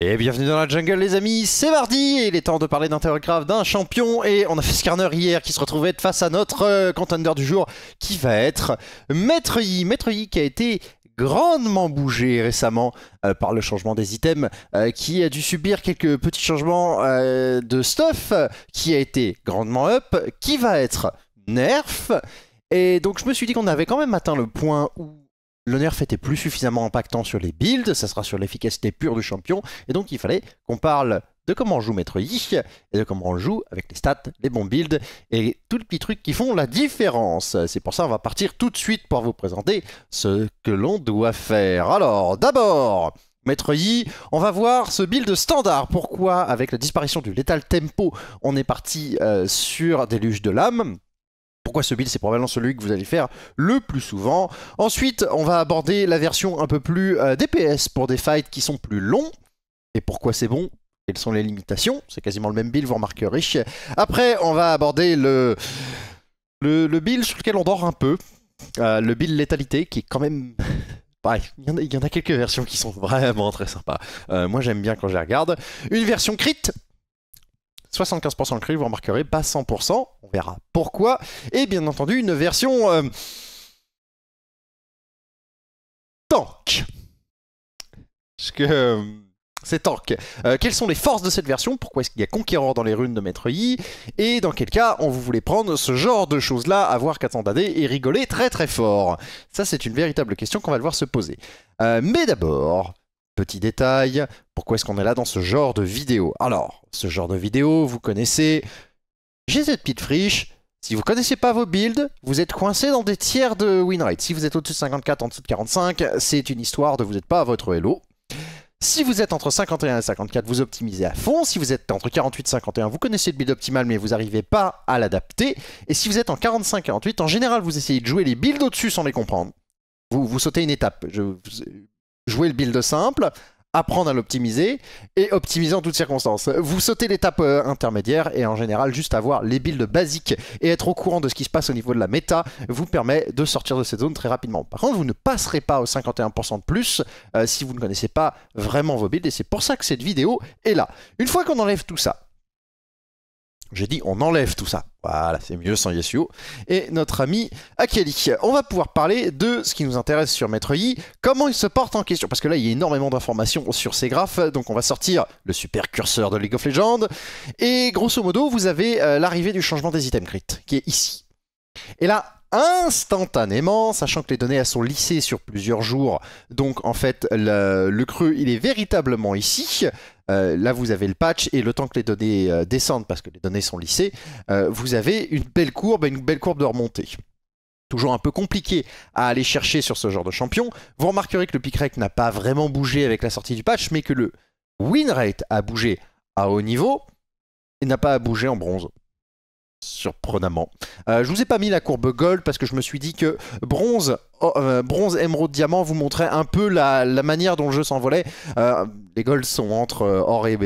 Et bienvenue dans la jungle les amis, c'est mardi et il est temps de parler d'un grave d'un champion et on a fait carner hier qui se retrouvait face à notre euh, contender du jour qui va être Maître Yi. Maître Yi qui a été grandement bougé récemment euh, par le changement des items, euh, qui a dû subir quelques petits changements de stuff, qui a été grandement up, qui va être nerf. Et donc je me suis dit qu'on avait quand même atteint le point où le nerf était plus suffisamment impactant sur les builds, ça sera sur l'efficacité pure du champion, et donc il fallait qu'on parle de comment on joue Maître Yi et de comment on joue avec les stats, les bons builds et tous les petits trucs qui font la différence. C'est pour ça qu'on va partir tout de suite pour vous présenter ce que l'on doit faire. Alors, d'abord, Maître Yi, on va voir ce build standard. Pourquoi, avec la disparition du Lethal Tempo, on est parti sur euh, sur Déluge de l'âme pourquoi ce build c'est probablement celui que vous allez faire le plus souvent. Ensuite, on va aborder la version un peu plus euh, DPS pour des fights qui sont plus longs. Et pourquoi c'est bon Quelles sont les limitations C'est quasiment le même build, vous Rich. Après, on va aborder le, le, build sur lequel on dort un peu. Euh, le build létalité qui est quand même... il y, en a quelques versions qui sont vraiment très sympas. Euh, moi j'aime bien quand je les regarde. Une version crit 75% cri vous remarquerez, pas 100%, on verra pourquoi. Et bien entendu, une version... Euh, tank. Parce que... Euh, c'est tank. Euh, quelles sont les forces de cette version Pourquoi est-ce qu'il y a Conqueror dans les runes de Maître Yi Et dans quel cas on vous voulait prendre ce genre de choses-là, avoir 400 d'année et rigoler très très fort Ça, c'est une véritable question qu'on va devoir se poser. mais d'abord, Petit détail, pourquoi est-ce qu'on est là dans ce genre de vidéo Alors, ce genre de vidéo, vous connaissez. J'ai cette friche. Si vous connaissez pas vos builds, vous êtes coincé dans des tiers de winrate. Si vous êtes au-dessus de 54, en dessous de 45, c'est une histoire de vous n'êtes pas à votre hello. Si vous êtes entre 51 et 54, vous optimisez à fond. Si vous êtes entre 48 et 51, vous connaissez le build optimal, mais vous n'arrivez pas à l'adapter. Et si vous êtes en 45 48, en général, vous essayez de jouer les builds au-dessus sans les comprendre. Vous, vous sautez une étape. Je, jouer le build simple, apprendre à l'optimiser et optimiser en toutes circonstances. Vous sautez l'étape euh, intermédiaire et en général juste avoir les builds basiques et être au courant de ce qui se passe au niveau de la méta vous permet de sortir de cette zone très rapidement. Par contre, vous ne passerez pas aux 51% de plus euh, si vous ne connaissez pas vraiment vos builds et c'est pour ça que cette vidéo est là. Une fois qu'on enlève tout ça, j'ai dit on enlève tout ça. Voilà, c'est mieux sans Yasuo. Et notre ami Akeli. On va pouvoir parler de ce qui nous intéresse sur Maître Yi, comment il se porte en question. Parce que là, il y a énormément d'informations sur ces graphes. Donc on va sortir le super curseur de League of Legends. Et grosso modo, vous avez euh, l'arrivée du changement des items crit, qui est ici. Et là, instantanément, sachant que les données elles sont lissées sur plusieurs jours. Donc en fait, le, le creux, il est véritablement ici. Euh, là vous avez le patch et le temps que les données euh, descendent, parce que les données sont lissées, euh, vous avez une belle courbe et une belle courbe de remontée. Toujours un peu compliqué à aller chercher sur ce genre de champion. Vous remarquerez que le pick rate n'a pas vraiment bougé avec la sortie du patch, mais que le win rate a bougé à haut niveau et n'a pas bougé en bronze surprenamment. je vous ai pas mis la courbe gold parce que je me suis dit que bronze, oh, bronze, émeraude, diamant vous montrait un peu la, manière dont le jeu s'envolait les golds sont entre euh, or et,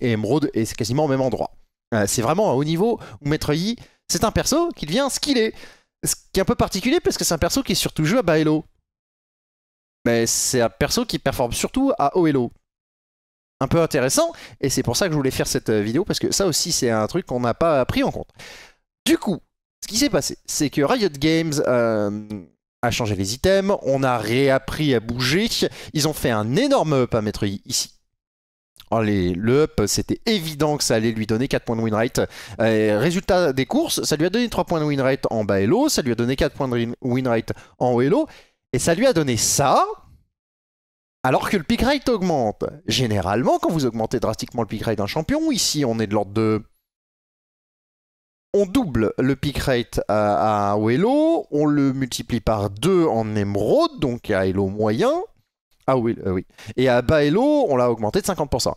émeraude et c'est quasiment au même endroit. Euh, c'est vraiment un haut niveau où Maître Yi, c'est un perso qui devient ce qu'il est. Ce qui est un peu particulier parce que c'est un perso qui est surtout joué à bas Hello. Mais c'est un perso qui performe surtout à haut Un peu intéressant, et c'est pour ça que je voulais faire cette euh, vidéo parce que ça aussi c'est un truc qu'on n'a pas pris en compte. Du coup, ce qui s'est passé, c'est que Riot Games. A changer les items, on a réappris à bouger. Ils ont fait un énorme up à mettre ici. Oh, le up, c'était évident que ça allait lui donner 4 points de win euh, résultat des courses, ça lui a donné 3 points de win en bas elo, ça lui a donné 4 points de win en haut low, et ça lui a donné ça, alors que le pick rate augmente. Généralement, quand vous augmentez drastiquement le pick rate d'un champion, ici on est de l'ordre de on double le pick rate à, à on le multiplie par 2 en émeraude, donc à Elo moyen. Ah oui, euh, oui. Et à bas Elo, on l'a augmenté de 50%.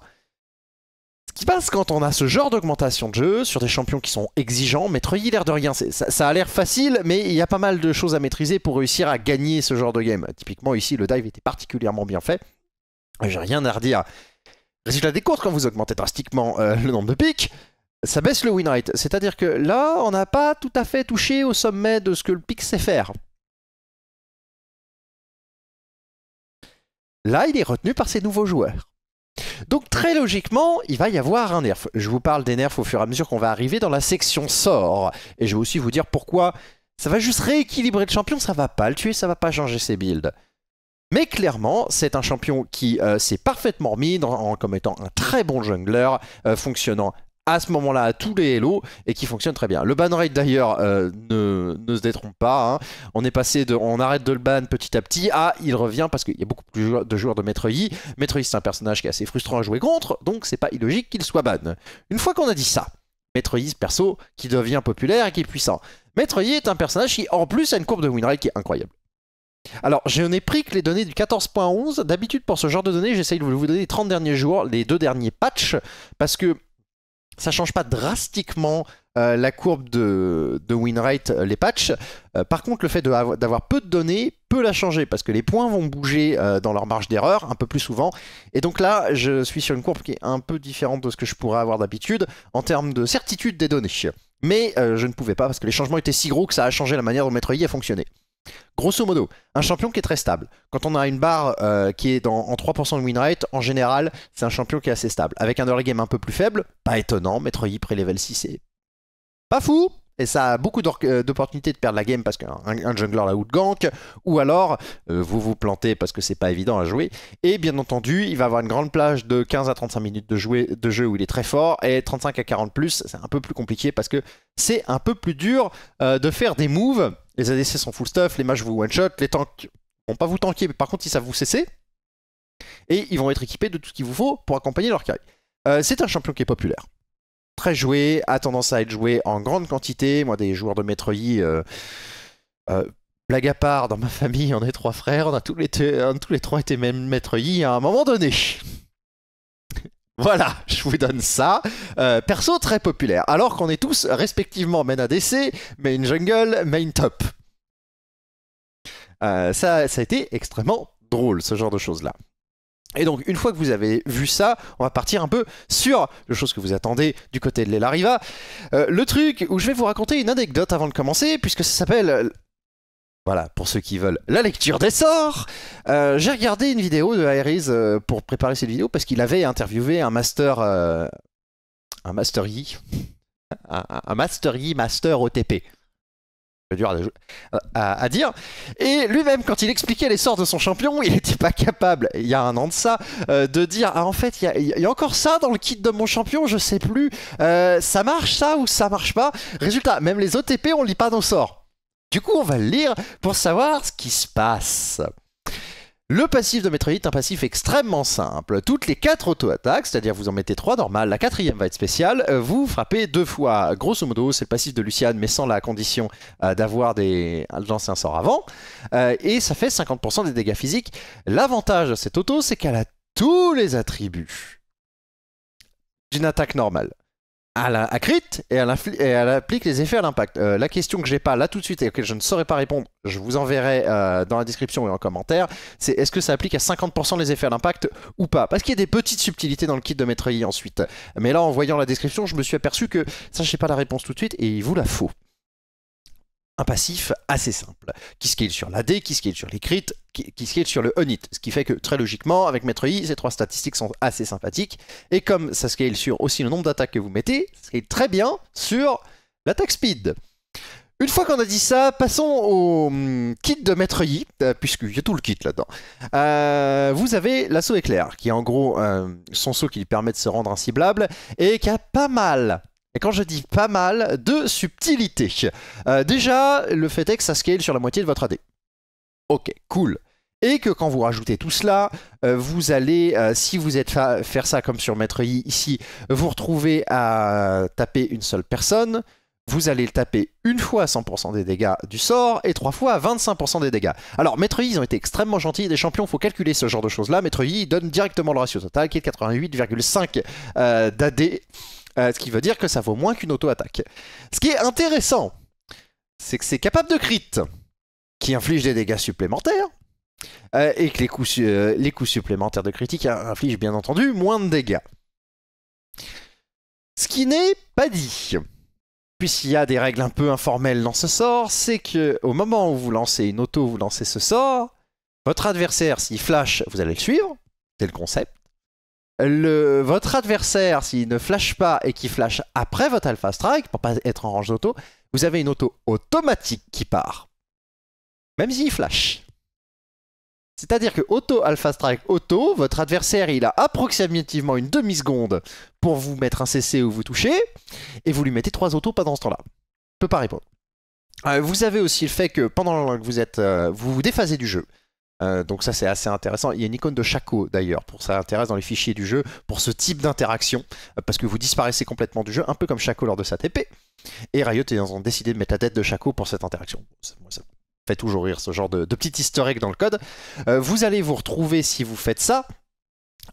Ce qui passe quand on a ce genre d'augmentation de jeu sur des champions qui sont exigeants, Yi, l'air de rien, ça, a l'air facile, mais il y a pas mal de choses à maîtriser pour réussir à gagner ce genre de game. Typiquement, ici, le dive était particulièrement bien fait. J'ai rien à redire. Résultat des courses quand vous augmentez drastiquement euh, le nombre de pics, ça baisse le win rate. C'est-à-dire que là, on n'a pas tout à fait touché au sommet de ce que le pic sait faire. Là, il est retenu par ses nouveaux joueurs. Donc très logiquement, il va y avoir un nerf. Je vous parle des nerfs au fur et à mesure qu'on va arriver dans la section sort. Et je vais aussi vous dire pourquoi ça va juste rééquilibrer le champion, ça va pas le tuer, ça va pas changer ses builds. Mais clairement, c'est un champion qui euh, s'est parfaitement mis en, commettant comme étant un très bon jungler, euh, fonctionnant à ce moment-là à tous les Hello et qui fonctionne très bien. Le ban rate d'ailleurs euh, ne, se détrompe pas. Hein. On est passé de on arrête de le ban petit à petit à il revient parce qu'il y a beaucoup plus de joueurs de Maître Yi. Maître Yi c'est un personnage qui est assez frustrant à jouer contre, donc c'est pas illogique qu'il soit ban. Une fois qu'on a dit ça, Maître Yi perso qui devient populaire et qui est puissant. Maître Yi est un personnage qui en plus a une courbe de win qui est incroyable. Alors, je n'ai pris que les données du 14.11. D'habitude, pour ce genre de données, j'essaye de vous donner les 30 derniers jours, les deux derniers patchs, parce que ça change pas drastiquement euh, la courbe de, de win rate, euh, les patchs. Euh, par contre, le fait d'avoir peu de données peut la changer parce que les points vont bouger dans leur marge d'erreur un peu plus souvent. Et donc là, je suis sur une courbe qui est un peu différente de ce que je pourrais avoir d'habitude en termes de certitude des données. Mais je ne pouvais pas parce que les changements étaient si gros que ça a changé la manière dont Maître a fonctionné. Grosso modo, un champion qui est très stable. Quand on a une barre euh, qui est dans, en 3% de win rate, en général, c'est un champion qui est assez stable. Avec un early game un peu plus faible, pas étonnant, maître Yip et level 6, c'est pas fou, et ça a beaucoup euh, d'opportunités de perdre la game parce qu'un un jungler la gank, ou alors euh, vous vous plantez parce que c'est pas évident à jouer. Et bien entendu, il va avoir une grande plage de 15 à 35 minutes de, jouer, de jeu où il est très fort, et 35 à 40 plus, c'est un peu plus compliqué parce que c'est un peu plus dur euh, de faire des moves. Les ADC sont full stuff, les matchs vous one-shot, les tanks vont pas vous tanker, mais par contre ils savent vous cesser. Et ils vont être équipés de tout ce qu'il vous faut pour accompagner leur carry. c'est un champion qui est populaire très joué, a tendance à être joué en grande quantité. Moi, des joueurs de Maître euh, euh, blague à part, dans ma famille, on est trois frères, on a tous les, tous les trois été même Yi à un moment donné. Voilà, je vous donne ça. Euh, perso très populaire, alors qu'on est tous respectivement main ADC, main jungle, main top. Euh, ça, ça a été extrêmement drôle, ce genre de choses-là. Et donc, une fois que vous avez vu ça, on va partir un peu sur le chose que vous attendez du côté de l'Elariva. Euh, le truc où je vais vous raconter une anecdote avant de commencer, puisque ça s'appelle euh, voilà, pour ceux qui veulent la lecture des sorts, euh, j'ai regardé une vidéo de Aerys pour préparer cette vidéo parce qu'il avait interviewé un master. un master Yi. Un, un master Yi, master OTP dur à, dire. Et lui-même, quand il expliquait les sorts de son champion, il n'était pas capable, il y a un an de ça, euh, de dire Ah, en fait, il y, a encore ça dans le kit de mon champion, je sais plus, euh, ça marche ça ou ça marche pas. Résultat, même les OTP, on lit pas nos sorts. Du coup, on va le lire pour savoir ce qui se passe. Le passif de Metroid est un passif extrêmement simple. Toutes les 4 auto-attaques, c'est-à-dire vous en mettez 3 normales, la quatrième va être spéciale, euh, vous frappez deux fois. Grosso modo, c'est le passif de Luciane, mais sans la condition euh, d'avoir des... lancé un sort avant. Euh, et ça fait 50% des dégâts physiques. L'avantage de cette auto, c'est qu'elle a tous les attributs d'une attaque normale. À a, à crit et elle, et applique les effets à l'impact. Euh, la question que j'ai pas là tout de suite et laquelle je ne saurais pas répondre, je vous enverrai euh, dans la description et en commentaire, c'est est-ce que ça applique à 50% les effets à l'impact ou pas Parce qu'il y a des petites subtilités dans le kit de Maître ensuite. Mais là, en voyant la description, je me suis aperçu que ça, je pas la réponse tout de suite et il vous la faut un passif assez simple, qui scale sur l'AD, qui scale sur les qui, scale sur le unit. Ce qui fait que très logiquement, avec Maître I, ces trois statistiques sont assez sympathiques. Et comme ça scale sur aussi le nombre d'attaques que vous mettez, scale très bien sur l'attaque speed. Une fois qu'on a dit ça, passons au hum, kit de Maître Yi, euh, puisque y a tout le kit là-dedans. Euh, vous avez l'assaut éclair, qui est en gros euh, son saut qui lui permet de se rendre ciblable et qui a pas mal, et quand je dis pas mal, de subtilité. Euh, déjà, le fait est que ça scale sur la moitié de votre AD. Ok, cool. Et que quand vous rajoutez tout cela, euh, vous allez, euh, si vous êtes faire ça comme sur Maître ici, vous retrouvez à taper une seule personne. Vous allez le taper une fois à 100% des dégâts du sort et trois fois à 25% des dégâts. Alors, Maître ils ont été extrêmement gentils. Des champions, il faut calculer ce genre de choses-là. Maître Yi donne directement le ratio total qui est 88,5 d'AD. Euh, ce qui veut dire que ça vaut moins qu'une auto-attaque. Ce qui est intéressant, c'est que c'est capable de crit, qui inflige des dégâts supplémentaires, euh, et que euh, les coups, supplémentaires de critique infligent bien entendu moins de dégâts. Ce qui n'est pas dit, puisqu'il y a des règles un peu informelles dans ce sort, c'est que au moment où vous lancez une auto, vous lancez ce sort, votre adversaire, s'il flash, vous allez le suivre, c'est le concept votre adversaire, s'il ne flash pas et qu'il flash après votre Alpha Strike, pour pas être en range d'auto, vous avez une auto automatique qui part. Même s'il flash. C'est-à-dire que auto Alpha Strike auto, votre adversaire il a approximativement une demi-seconde pour vous mettre un CC ou vous toucher, et vous lui mettez trois autos pendant ce temps-là. Peut pas répondre. Euh, vous avez aussi le fait que pendant que vous êtes, euh, vous vous déphasez du jeu, euh, donc ça c'est assez intéressant. Il y a une icône de Shaco d'ailleurs pour ça intéresse dans les fichiers du jeu pour ce type d'interaction euh, parce que vous disparaissez complètement du jeu, un peu comme Shaco lors de sa TP. Et Riot ont décidé de mettre la tête de Chaco pour cette interaction. ça fait toujours rire ce genre de, de petit historique dans le code. Euh, vous allez vous retrouver si vous faites ça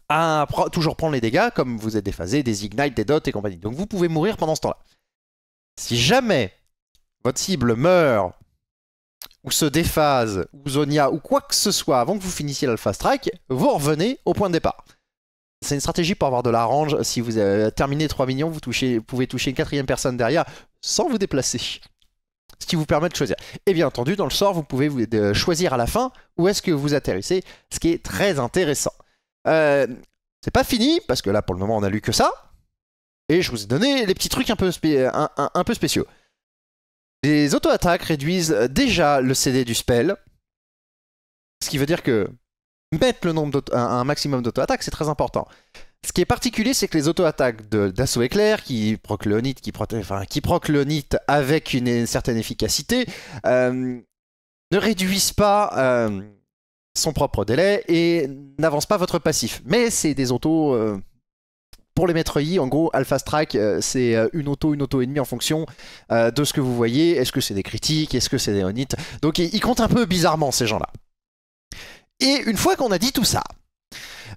à toujours prendre les dégâts comme vous êtes déphasé, des ignites, des dots et compagnie. Donc vous pouvez mourir pendant ce temps-là. Si jamais votre cible meurt ou se déphase, ou Zonia, ou quoi que ce soit, avant que vous finissiez l'alpha strike, vous revenez au point de départ. C'est une stratégie pour avoir de la range. Si vous terminez 3 millions, vous, pouvez toucher une quatrième personne derrière sans vous déplacer. Ce qui vous permet de choisir. Et bien entendu, dans le sort, vous pouvez vous, euh, choisir à la fin où est-ce que vous atterrissez, ce qui est très intéressant. Euh, c'est pas fini, parce que là, pour le moment, on a lu que ça. Et je vous ai donné les petits trucs un peu spéciaux. Les auto-attaques réduisent déjà le CD du spell, ce qui veut dire que mettre le nombre un, maximum d'auto-attaques, c'est très important. Ce qui est particulier, c'est que les auto-attaques d'assaut éclair, qui proc qui, avec une, certaine efficacité, euh, ne réduisent pas euh, son propre délai et n'avancent pas votre passif. Mais c'est des autos... Euh, pour les maîtres I, en gros, Alpha Strike, euh, c'est euh, une auto, une auto et en fonction euh, de ce que vous voyez. Est-ce que c'est des critiques Est-ce que c'est des onites Donc ils comptent un peu bizarrement, ces gens-là. Et une fois qu'on a dit tout ça,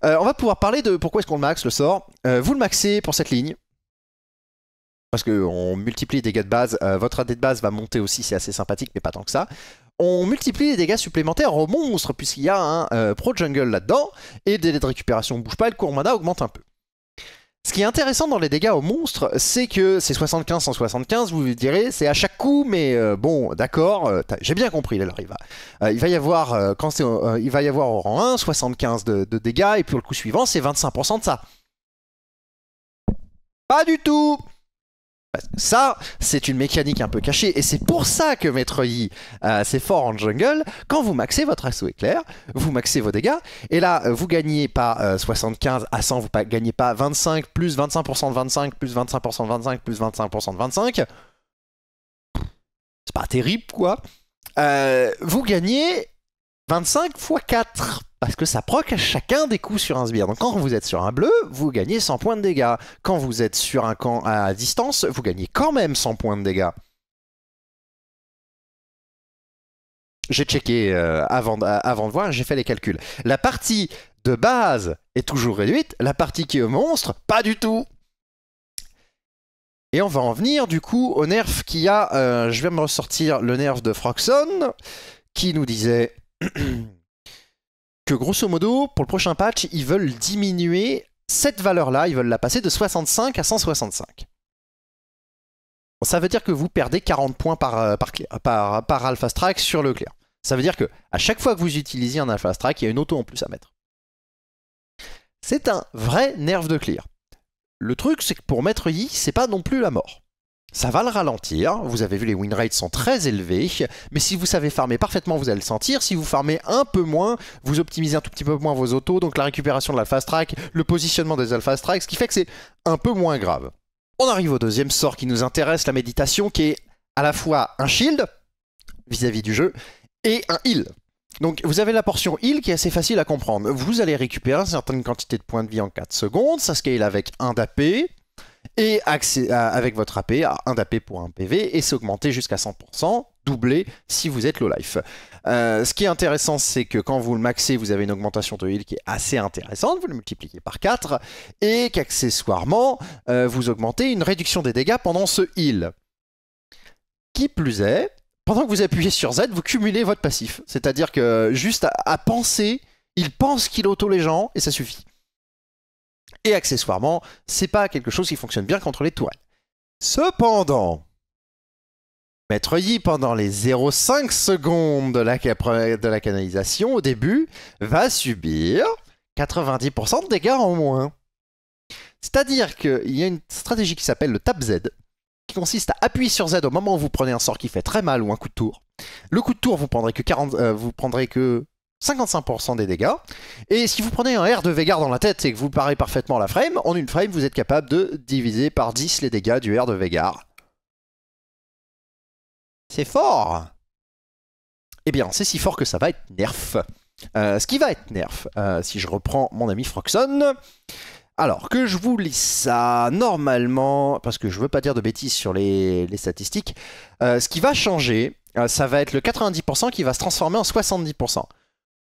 on va pouvoir parler de pourquoi est-ce qu'on le max, le sort. vous le maxez pour cette ligne. Parce qu'on multiplie les dégâts de base. votre AD de base va monter aussi, c'est assez sympathique, mais pas tant que ça. On multiplie les dégâts supplémentaires aux monstres, puisqu'il y a un pro jungle là-dedans. Et des délai de récupération ne bouge pas, le court mana augmente un peu. Ce qui est intéressant dans les dégâts aux monstres, c'est que c'est 75 175, vous vous direz, c'est à chaque coup, mais euh, bon, d'accord, euh, j'ai bien compris, il va, euh, il va y avoir, quand c'est, il va y avoir au rang 1, 75 de, de dégâts, et puis le coup suivant, c'est 25% de ça. Pas du tout ça, c'est une mécanique un peu cachée, et c'est pour ça que Maître Yi, c'est euh, fort en jungle. Quand vous maxez votre assaut éclair, vous maxez vos dégâts, et là, euh, vous gagnez pas 75 euh, à 100, vous gagnez pas 25, plus 25% de 25, plus 25% de 25, plus 25% de 25. C'est pas terrible, quoi. vous gagnez 25 x 4 parce que ça proc à chacun des coups sur un sbire. Donc quand vous êtes sur un bleu, vous gagnez 100 points de dégâts. Quand vous êtes sur un camp à distance, vous gagnez quand même 100 points de dégâts. J'ai checké euh, euh, avant, de voir, j'ai fait les calculs. La partie de base est toujours réduite, la partie qui est monstre, pas du tout. Et on va en venir du coup au nerf qui a. Euh, je vais me ressortir le nerf de Froxon qui nous disait que grosso modo, pour le prochain patch, ils veulent diminuer cette valeur-là, ils veulent la passer de 65 à 165. ça veut dire que vous perdez 40 points euh, par, Alpha Strike sur le clear. Ça veut dire que à chaque fois que vous utilisez un Alpha Strike, il y a une auto en plus à mettre. C'est un vrai nerf de clear. Le truc, c'est que pour mettre Y, c'est pas non plus la mort ça va le ralentir. Vous avez vu, les win rates sont très élevés. Mais si vous savez farmer parfaitement, vous allez le sentir. Si vous farmez un peu moins, vous optimisez un tout petit peu moins vos autos. Donc la récupération de l'alpha strike, le positionnement des alpha strikes, ce qui fait que c'est un peu moins grave. On arrive au deuxième sort qui nous intéresse, la méditation, qui est à la fois un shield vis-à-vis du jeu et un heal. Donc vous avez la portion heal qui est assez facile à comprendre. Vous allez récupérer une certaine quantité de points de vie en 4 secondes, ça scale avec un d'AP, et accès, avec votre AP à 1 d'AP pour 1 PV et s'augmenter jusqu'à 100%, doublé si vous êtes low life. Euh, ce qui est intéressant, c'est que quand vous le maxez, vous avez une augmentation de heal qui est assez intéressante, vous le multipliez par 4, et qu'accessoirement, euh, vous augmentez une réduction des dégâts pendant ce heal. Qui plus est, pendant que vous appuyez sur Z, vous cumulez votre passif. C'est-à-dire que juste à, à penser, il pense qu'il auto les gens, et ça suffit et accessoirement, c'est pas quelque chose qui fonctionne bien contre les tourelles. Cependant, Maître Yi, pendant les 0,5 secondes de la, canalisation au début, va subir 90% de dégâts en moins. C'est-à-dire qu'il y a une stratégie qui s'appelle le tap Z, qui consiste à appuyer sur Z au moment où vous prenez un sort qui fait très mal ou un coup de tour. Le coup de tour, vous prendrez que, 40, euh, vous prendrez que 55% des dégâts. Et si vous prenez un R de Veigar dans la tête et que vous parez parfaitement la frame, en une frame, vous êtes capable de diviser par 10 les dégâts du R de Veigar. C'est fort Eh bien, c'est si fort que ça va être nerf. Euh, ce qui va être nerf, euh, si je reprends mon ami Froxon... Alors, que je vous lis ça normalement, parce que je veux pas dire de bêtises sur les, statistiques, euh, ce qui va changer, ça va être le 90% qui va se transformer en 70%.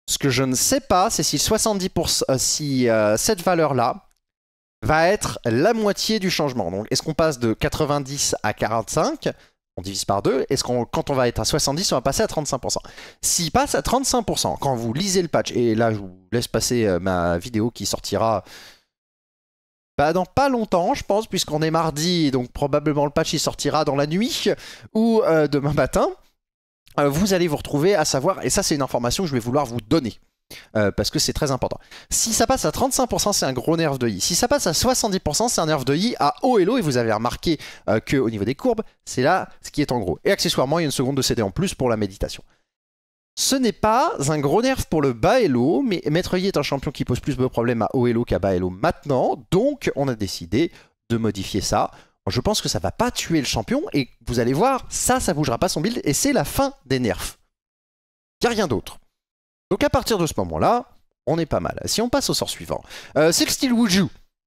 Ce que je ne sais pas, c'est si 70%, euh, si euh, cette valeur-là va être la moitié du changement. Donc, est-ce qu'on passe de 90 à 45 on divise par deux. est-ce qu'on, quand on va être à 70, on va passer à 35% S'il passe à 35%, quand vous lisez le patch, et là je vous laisse passer euh, ma vidéo qui sortira dans pas longtemps, je pense, puisqu'on est mardi, donc probablement le patch il sortira dans la nuit ou demain matin. Euh, vous allez vous retrouver à savoir, et ça c'est une information que je vais vouloir vous donner. Euh, parce que c'est très important. Si ça passe à 35%, c'est un gros nerf de I. Si ça passe à 70%, c'est un nerf de I à haut et Et vous avez remarqué qu'au euh, que au niveau des courbes, c'est là ce qui est en gros. Et accessoirement, il y a une seconde de CD en plus pour la méditation. Ce n'est pas un gros nerf pour le bas et mais Maître Yi est un champion qui pose plus de problèmes à haut et qu'à bas et maintenant. Donc, on a décidé de modifier ça je pense que ça va pas tuer le champion, et vous allez voir, ça, ça bougera pas son build, et c'est la fin des nerfs. Il a rien d'autre. Donc à partir de ce moment-là, on est pas mal. Si on passe au sort suivant, euh, c'est le style Wuju.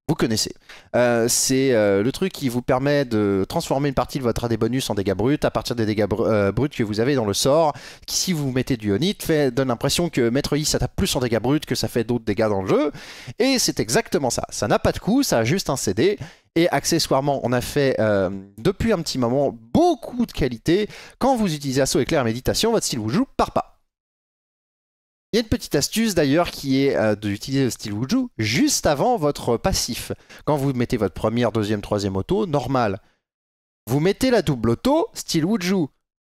Vous connaissez. Euh, c'est euh, le truc qui vous permet de transformer une partie de votre AD bonus en dégâts bruts à partir des dégâts bruts que vous avez dans le sort. Qui, si vous mettez du Onit fait, donne l'impression que Maître I ça tape plus en dégâts bruts que ça fait d'autres dégâts dans le jeu. Et c'est exactement ça. Ça n'a pas de coût, ça a juste un CD. Et accessoirement, on a fait euh, depuis un petit moment beaucoup de qualité. Quand vous utilisez Assaut Éclair et Méditation, votre style Wuju part pas. Il y a une petite astuce d'ailleurs qui est euh, d'utiliser le style Wuju juste avant votre passif. Quand vous mettez votre première, deuxième, troisième auto, normal. Vous mettez la double auto, style Wuju,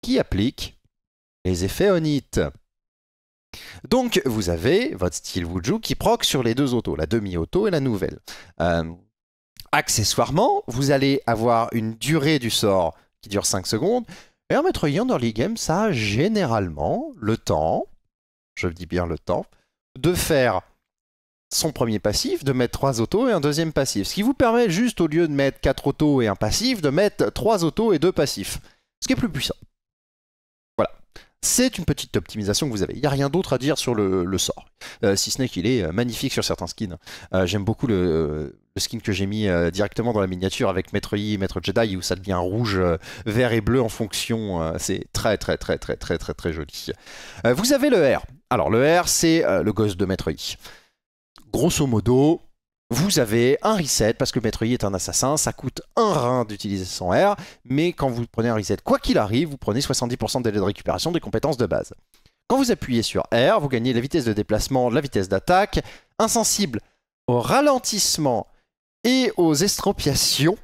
qui applique les effets It. Donc vous avez votre style Wuju qui proc sur les deux autos, la demi-auto et la nouvelle. Euh, accessoirement, vous allez avoir une durée du sort qui dure 5 secondes. Et en maître dans League ça a généralement le temps, je dis bien le temps, de faire son premier passif, de mettre trois autos et un deuxième passif. Ce qui vous permet juste, au lieu de mettre quatre autos et un passif, de mettre trois autos et deux passifs. Ce qui est plus puissant. Voilà. C'est une petite optimisation que vous avez. Il n'y a rien d'autre à dire sur le, sort. Euh, si ce n'est qu'il est euh, magnifique sur certains skins. Euh, j'aime beaucoup le, le skin que j'ai mis euh, directement dans la miniature avec Maître Yi et Maître Jedi où ça devient rouge, euh, vert et bleu en fonction. Euh, c'est très très très très très très très joli. vous avez le R. Alors le R c'est le gosse de Maître Yi. Grosso modo, vous avez un reset parce que Maître Yi est un assassin, ça coûte un rein d'utiliser son R, mais quand vous prenez un reset, quoi qu'il arrive, vous prenez 70% de délai de récupération des compétences de base. Quand vous appuyez sur R, vous gagnez la vitesse de déplacement, la vitesse d'attaque, insensible au ralentissement et aux estropiations,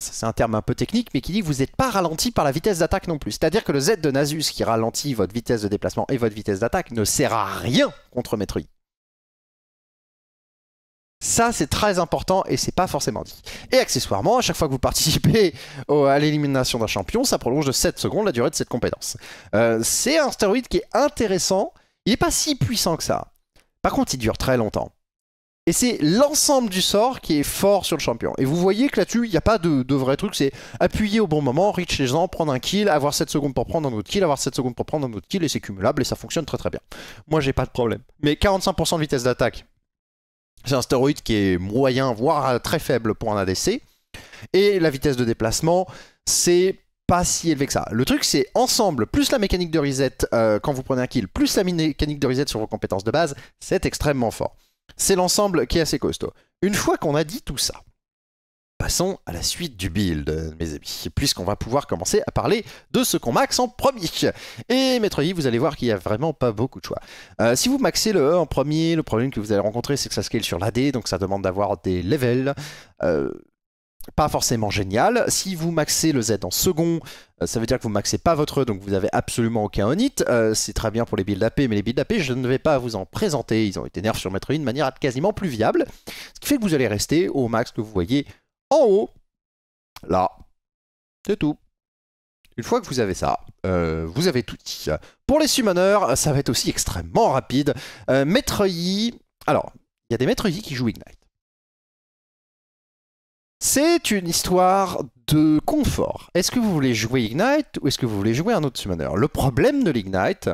c'est un terme un peu technique, mais qui dit que vous n'êtes pas ralenti par la vitesse d'attaque non plus. C'est-à-dire que le Z de Nasus qui ralentit votre vitesse de déplacement et votre vitesse d'attaque ne sert à rien contre Metroid. Ça, c'est très important et c'est pas forcément dit. Et accessoirement, à chaque fois que vous participez à l'élimination d'un champion, ça prolonge de 7 secondes la durée de cette compétence. Euh, c'est un stéroïde qui est intéressant. Il n'est pas si puissant que ça. Par contre, il dure très longtemps. Et c'est l'ensemble du sort qui est fort sur le champion. Et vous voyez que là-dessus, il n'y a pas de, vrai truc. C'est appuyer au bon moment, reach les gens, prendre un kill, avoir 7 secondes pour prendre un autre kill, avoir 7 secondes pour prendre un autre kill, et c'est cumulable, et ça fonctionne très très bien. Moi, j'ai pas de problème. Mais 45% de vitesse d'attaque, c'est un stéroïde qui est moyen, voire très faible pour un ADC. Et la vitesse de déplacement, c'est pas si élevé que ça. Le truc, c'est ensemble, plus la mécanique de reset euh, quand vous prenez un kill, plus la mécanique de reset sur vos compétences de base, c'est extrêmement fort. C'est l'ensemble qui est assez costaud. Une fois qu'on a dit tout ça, passons à la suite du build, mes amis, puisqu'on va pouvoir commencer à parler de ce qu'on max en premier. Et Maître Yi, vous allez voir qu'il n'y a vraiment pas beaucoup de choix. Euh, si vous maxez le E en premier, le problème que vous allez rencontrer, c'est que ça scale sur D, donc ça demande d'avoir des levels. Euh, pas forcément génial. Si vous maxez le Z en second, euh, ça veut dire que vous maxez pas votre E, donc vous avez absolument aucun onit. Euh, c'est très bien pour les builds d'AP, mais les builds d'AP, je ne vais pas vous en présenter. Ils ont été nerfs sur Maître Y de manière quasiment plus viable. Ce qui fait que vous allez rester au max que vous voyez en haut. Là, c'est tout. Une fois que vous avez ça, euh, vous avez tout Pour les summoners, ça va être aussi extrêmement rapide. Maître Yi, Alors, il y a des Y qui jouent Ignite. C'est une histoire de confort. Est-ce que vous voulez jouer Ignite ou est-ce que vous voulez jouer un autre summoner Le problème de l'Ignite,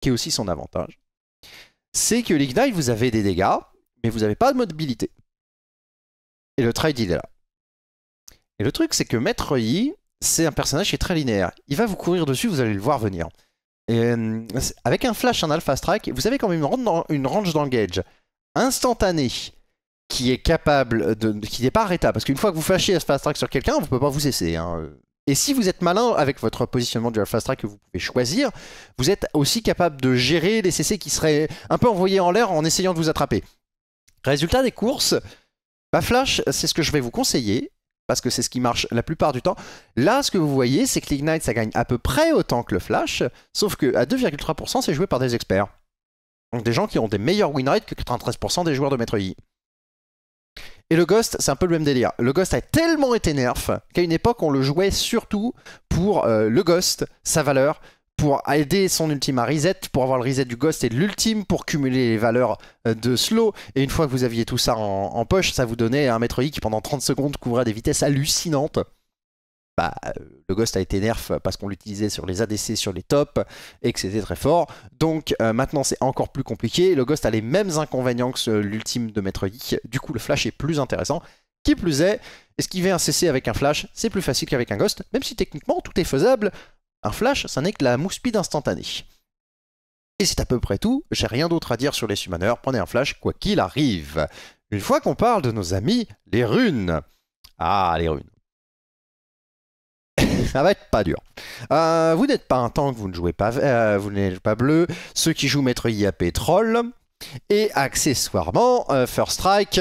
qui est aussi son avantage, c'est que l'Ignite, vous avez des dégâts, mais vous n'avez pas de mobilité. Et le trade, il est là. Et le truc, c'est que Maître Yi, c'est un personnage qui est très linéaire. Il va vous courir dessus, vous allez le voir venir. Euh, avec un flash, un alpha strike, vous avez quand même une une range d'engage instantanée qui est capable de. qui n'est pas arrêtable. Parce qu'une fois que vous flashez à fast track sur quelqu'un, vous ne pouvez pas vous cesser. Hein. Et si vous êtes malin avec votre positionnement du fast track que vous pouvez choisir, vous êtes aussi capable de gérer les CC qui seraient un peu envoyés en l'air en essayant de vous attraper. Résultat des courses, bah Flash, c'est ce que je vais vous conseiller, parce que c'est ce qui marche la plupart du temps. Là, ce que vous voyez, c'est que l'Ignite, ça gagne à peu près autant que le Flash, sauf que à 2,3%, c'est joué par des experts. Donc des gens qui ont des meilleurs win rates que 93% des joueurs de Maître et le Ghost, c'est un peu le même délire. Le Ghost a tellement été nerf qu'à une époque, on le jouait surtout pour euh, le Ghost, sa valeur, pour aider son ultime à reset, pour avoir le reset du Ghost et de l'ultime, pour cumuler les valeurs euh, de slow. Et une fois que vous aviez tout ça en, poche, ça vous donnait un maître I qui pendant 30 secondes couvrait des vitesses hallucinantes bah, euh, le Ghost a été nerf parce qu'on l'utilisait sur les ADC, sur les tops, et que c'était très fort. Donc euh, maintenant c'est encore plus compliqué. Le Ghost a les mêmes inconvénients que l'ultime de Maître Geek. Du coup le Flash est plus intéressant. Qui plus est, esquiver un CC avec un Flash, c'est plus facile qu'avec un Ghost, même si techniquement tout est faisable. Un Flash, ça n'est que la mouspide instantanée. Et c'est à peu près tout. J'ai rien d'autre à dire sur les summoners. Prenez un Flash quoi qu'il arrive. Une fois qu'on parle de nos amis, les runes. Ah, les runes. Ça va être pas dur. Euh, vous n'êtes pas un tank, vous ne jouez pas, euh, vous n'êtes pas bleu. Ceux qui jouent maître à pétrole Et accessoirement, euh, First Strike,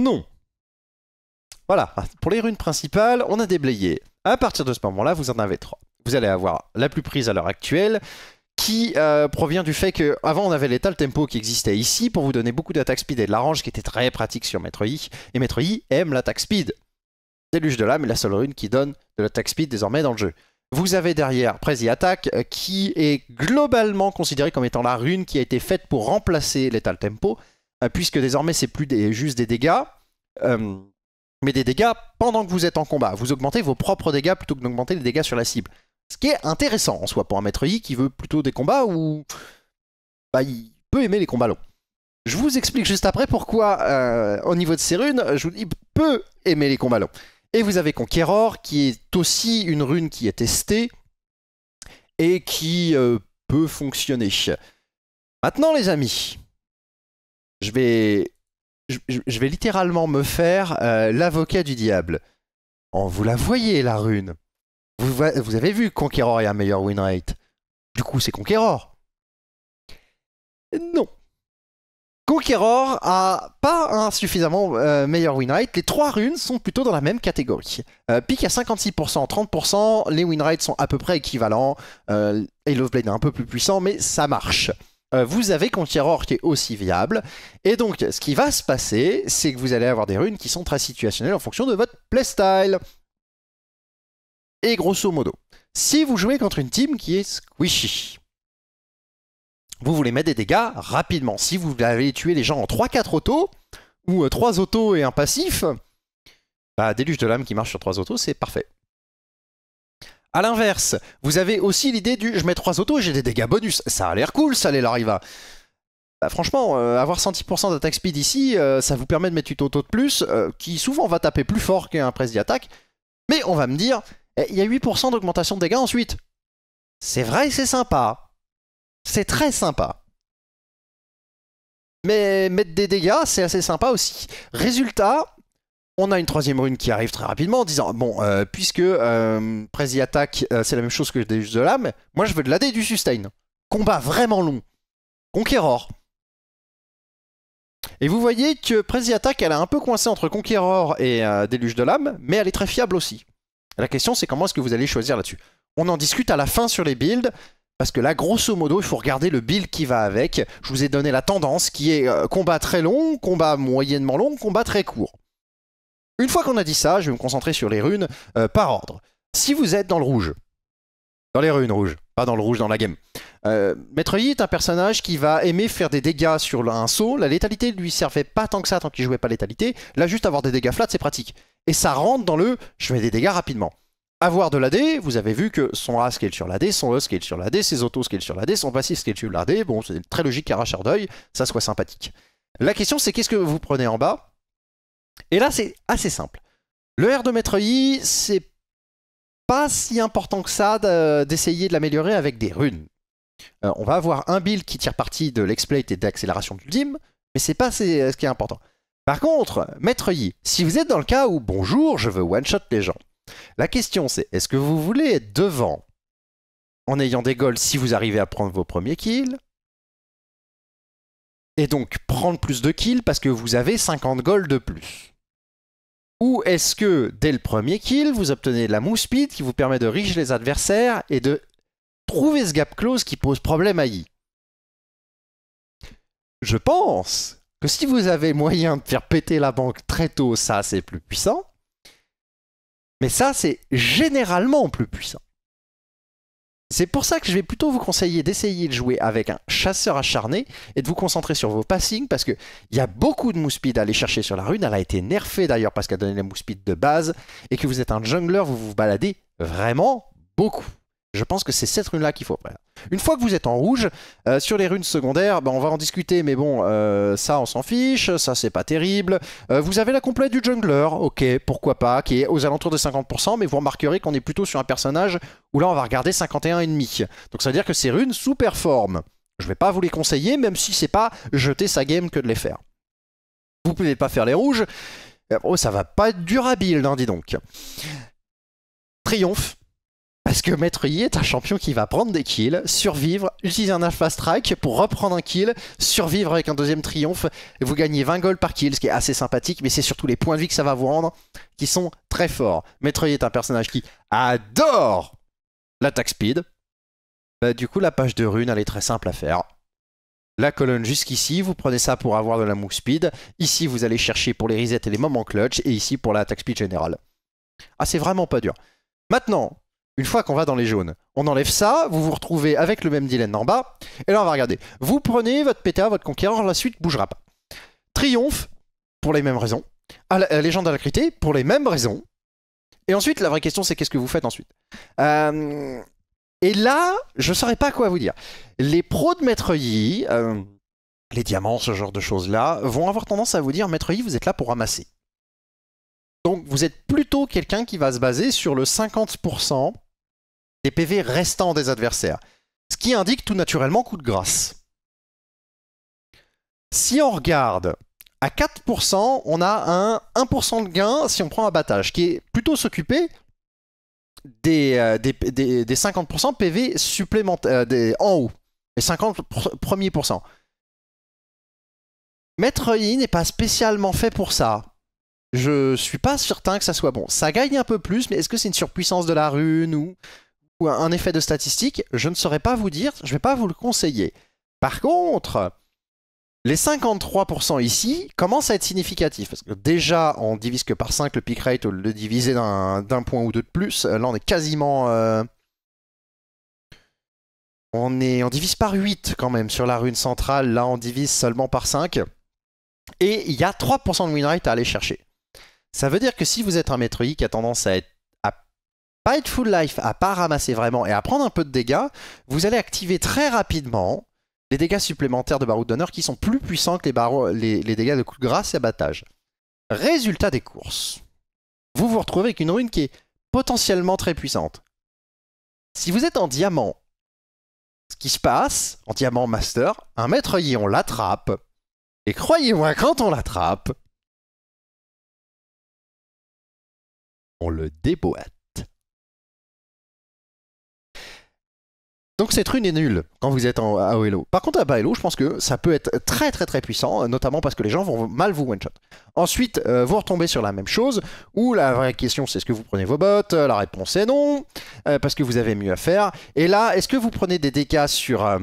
non. Voilà, pour les runes principales, on a déblayé. À partir de ce moment-là, vous en avez trois. Vous allez avoir la plus prise à l'heure actuelle, qui provient du fait que avant on avait l'étal tempo qui existait ici pour vous donner beaucoup d'attaque speed et de la range qui était très pratique sur Maître I, et Maître I aime l'attaque speed. Déluge de l'âme est la seule rune qui donne de l'attack speed désormais dans le jeu. Vous avez derrière Prezi Attack euh, qui est globalement considéré comme étant la rune qui a été faite pour remplacer l'étal tempo, euh, puisque désormais c'est plus des, juste des dégâts, euh, mais des dégâts pendant que vous êtes en combat. Vous augmentez vos propres dégâts plutôt que d'augmenter les dégâts sur la cible. Ce qui est intéressant en soi pour un maître I qui veut plutôt des combats où bah, il peut aimer les combats Je vous explique juste après pourquoi, au niveau de ces runes, je vous dis peut aimer les combats longs. Et vous avez Conqueror, qui est aussi une rune qui est testée et qui euh, peut fonctionner. Maintenant, les amis, je vais, je, vais littéralement me faire euh, l'avocat du diable. vous la voyez, la rune. Vous, vous avez vu, Conqueror est un meilleur win rate. Du coup, c'est Conqueror. Non, Conqueror a pas un suffisamment euh, meilleur win rate. Les trois runes sont plutôt dans la même catégorie. Euh, Pique à 56%, 30%, les win rates sont à peu près équivalents. Euh, est un peu plus puissant, mais ça marche. Euh, vous avez Conqueror qui est aussi viable. Et donc, ce qui va se passer, c'est que vous allez avoir des runes qui sont très situationnelles en fonction de votre playstyle. Et grosso modo, si vous jouez contre une team qui est squishy, vous voulez mettre des dégâts rapidement. Si vous avez tué les gens en 3-4 autos, ou 3 euh, autos et un passif, bah, déluge de l'âme qui marche sur 3 autos, c'est parfait. A l'inverse, vous avez aussi l'idée du je mets 3 autos et j'ai des dégâts bonus. Ça a l'air cool, ça, les Lariva. Bah, franchement, euh, avoir 110% d'attaque speed ici, euh, ça vous permet de mettre une auto de plus, qui souvent va taper plus fort qu'un presse d'attaque. Mais on va me dire, eh, il y a 8% d'augmentation de dégâts ensuite. C'est vrai, c'est sympa. C'est très sympa. Mais mettre des dégâts, c'est assez sympa aussi. Résultat, on a une troisième rune qui arrive très rapidement en disant Bon, euh, puisque euh, Prezi attaque, euh, c'est la même chose que Déluge de l'âme, moi je veux de l'AD et du sustain. Combat vraiment long. Conqueror. Et vous voyez que Prezi Attack, elle a un peu coincée entre Conqueror et euh, Déluge de l'âme, mais elle est très fiable aussi. La question c'est comment est-ce que vous allez choisir là-dessus. On en discute à la fin sur les builds. Parce que là, grosso modo, il faut regarder le build qui va avec. Je vous ai donné la tendance qui est euh, combat très long, combat moyennement long, combat très court. Une fois qu'on a dit ça, je vais me concentrer sur les runes euh, par ordre. Si vous êtes dans le rouge, dans les runes rouges, pas dans le rouge dans la game, euh, Maître Yi est un personnage qui va aimer faire des dégâts sur un saut. La létalité ne lui servait pas tant que ça tant qu'il jouait pas létalité. Là, juste avoir des dégâts flats, c'est pratique. Et ça rentre dans le je fais des dégâts rapidement avoir de l'AD, vous avez vu que son A scale sur l'AD, son E scale sur l'AD, ses autos scale sur l'AD, son passif scale sur l'AD, bon, c'est très logique qu'arracheur d'œil, ça soit sympathique. La question, c'est qu'est-ce que vous prenez en bas Et là, c'est assez simple. Le R de maître I, c'est pas si important que ça d'essayer de l'améliorer avec des runes. Euh, on va avoir un build qui tire parti de l'exploit et d'accélération du dim, mais c'est pas euh, ce qui est important. Par contre, maître I, si vous êtes dans le cas où bonjour, je veux one-shot les gens, la question c'est, est-ce que vous voulez être devant en ayant des goals si vous arrivez à prendre vos premiers kills et donc prendre plus de kills parce que vous avez 50 goals de plus Ou est-ce que dès le premier kill, vous obtenez la mousse speed qui vous permet de riche les adversaires et de trouver ce gap close qui pose problème à Yi Je pense que si vous avez moyen de faire péter la banque très tôt, ça c'est plus puissant. Mais ça, c'est généralement plus puissant. C'est pour ça que je vais plutôt vous conseiller d'essayer de jouer avec un chasseur acharné et de vous concentrer sur vos passings parce qu'il y a beaucoup de mouspeed à aller chercher sur la rune. Elle a été nerfée d'ailleurs parce qu'elle donnait les mouspeed de base et que vous êtes un jungler, vous vous baladez vraiment beaucoup. Je pense que c'est cette rune-là qu'il faut prendre. Une fois que vous êtes en rouge, euh, sur les runes secondaires, ben, on va en discuter, mais bon, euh, ça on s'en fiche, ça c'est pas terrible. Euh, vous avez la complète du jungler, ok, pourquoi pas, qui est aux alentours de 50%, mais vous remarquerez qu'on est plutôt sur un personnage où là on va regarder 51,5. Donc ça veut dire que ces runes sous-performent. Je vais pas vous les conseiller, même si c'est pas jeter sa game que de les faire. Vous pouvez pas faire les rouges. Oh, ça va pas être durable, hein, dis donc. Triomphe, parce que Maître Yi est un champion qui va prendre des kills, survivre, utiliser un alpha strike pour reprendre un kill, survivre avec un deuxième triomphe. Et vous gagnez 20 golds par kill, ce qui est assez sympathique, mais c'est surtout les points de vie que ça va vous rendre qui sont très forts. Maître Yi est un personnage qui adore l'attaque speed. Bah, du coup, la page de rune, elle est très simple à faire la colonne jusqu'ici, vous prenez ça pour avoir de la move speed, ici vous allez chercher pour les resets et les moments clutch, et ici pour l'attaque speed générale. Ah c'est vraiment pas dur. Maintenant, une fois qu'on va dans les jaunes, on enlève ça, vous vous retrouvez avec le même dilemme en bas, et là on va regarder. Vous prenez votre PTA, votre conquérant, la suite bougera pas. Triomphe, pour les mêmes raisons. Ah, la, euh, la légende à la crité, pour les mêmes raisons. Et ensuite, la vraie question, c'est qu'est-ce que vous faites ensuite euh, Et là, je ne saurais pas quoi vous dire. Les pros de Maître Yi, euh, les diamants, ce genre de choses-là, vont avoir tendance à vous dire Maître Yi, vous êtes là pour ramasser. Donc vous êtes plutôt quelqu'un qui va se baser sur le 50% des PV restants des adversaires, ce qui indique tout naturellement coup de grâce. Si on regarde à 4%, on a un 1% de gain si on prend abattage, qui est plutôt s'occuper des, euh, des, 50% PV supplémentaires en haut, les 50 premiers pourcents. Maître Yi n'est pas spécialement fait pour ça. Je suis pas certain que ça soit bon. Ça gagne un peu plus, mais est-ce que c'est une surpuissance de la rune ou un effet de statistique, je ne saurais pas vous dire, je ne vais pas vous le conseiller. Par contre, les 53% ici commencent à être significatifs, parce que déjà, on divise que par 5 le pick rate, au lieu diviser d'un point ou deux de plus, euh, là on est quasiment... Euh, on, est, on divise par 8 quand même sur la rune centrale, là on divise seulement par 5. Et il y a 3% de win rate à aller chercher. Ça veut dire que si vous êtes un Metroid qui a tendance à être pas full life, à pas ramasser vraiment et à prendre un peu de dégâts, vous allez activer très rapidement les dégâts supplémentaires de Baroud d'honneur qui sont plus puissants que les, dégâts de coup de grâce et abattage. Résultat des courses. Vous vous retrouvez avec une rune qui est potentiellement très puissante. Si vous êtes en diamant, ce qui se passe, en diamant master, un maître y on l'attrape. Et croyez-moi, quand on l'attrape, on le déboîte. Donc cette rune est nulle quand vous êtes en, à Par contre à Baelo, je pense que ça peut être très très très puissant, euh, notamment parce que les gens vont mal vous one-shot. Ensuite, euh, vous retombez sur la même chose, où la vraie question c'est est-ce que vous prenez vos bottes La réponse est non, euh, parce que vous avez mieux à faire. Et là, est-ce que vous prenez des dégâts sur,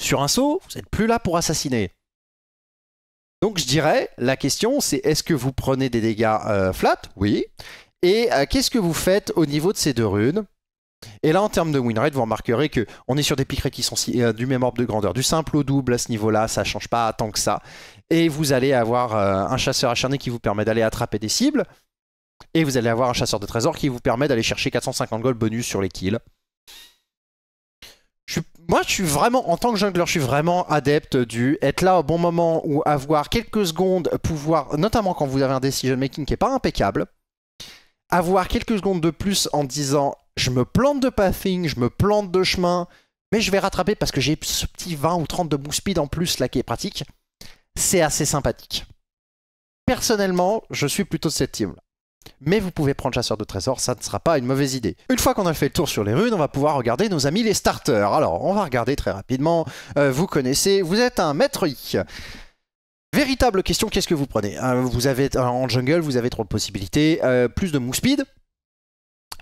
sur un saut Vous n'êtes plus là pour assassiner. Donc je dirais, la question c'est est-ce que vous prenez des dégâts flat Oui. Et qu'est-ce que vous faites au niveau de ces deux runes et là, en termes de winrate, vous remarquerez que on est sur des pick qui sont euh, du même ordre de grandeur, du simple au double à ce niveau-là, ça change pas tant que ça. Et vous allez avoir euh, un chasseur acharné qui vous permet d'aller attraper des cibles, et vous allez avoir un chasseur de trésors qui vous permet d'aller chercher 450 gold bonus sur les kills. moi, je suis vraiment, en tant que jungler, je suis vraiment adepte du être là au bon moment ou avoir quelques secondes, pouvoir, notamment quand vous avez un decision making qui n'est pas impeccable, avoir quelques secondes de plus en disant je me plante de pathing, je me plante de chemin, mais je vais rattraper parce que j'ai ce petit 20 ou 30 de boost speed en plus là qui est pratique. C'est assez sympathique. Personnellement, je suis plutôt de cette team-là. Mais vous pouvez prendre chasseur de trésors, ça ne sera pas une mauvaise idée. Une fois qu'on a fait le tour sur les runes, on va pouvoir regarder nos amis les starters. Alors, on va regarder très rapidement. Euh, vous connaissez, vous êtes un maître I. Véritable question, qu'est-ce que vous prenez euh, Vous avez euh, en jungle, vous avez trop de possibilités, plus de move speed,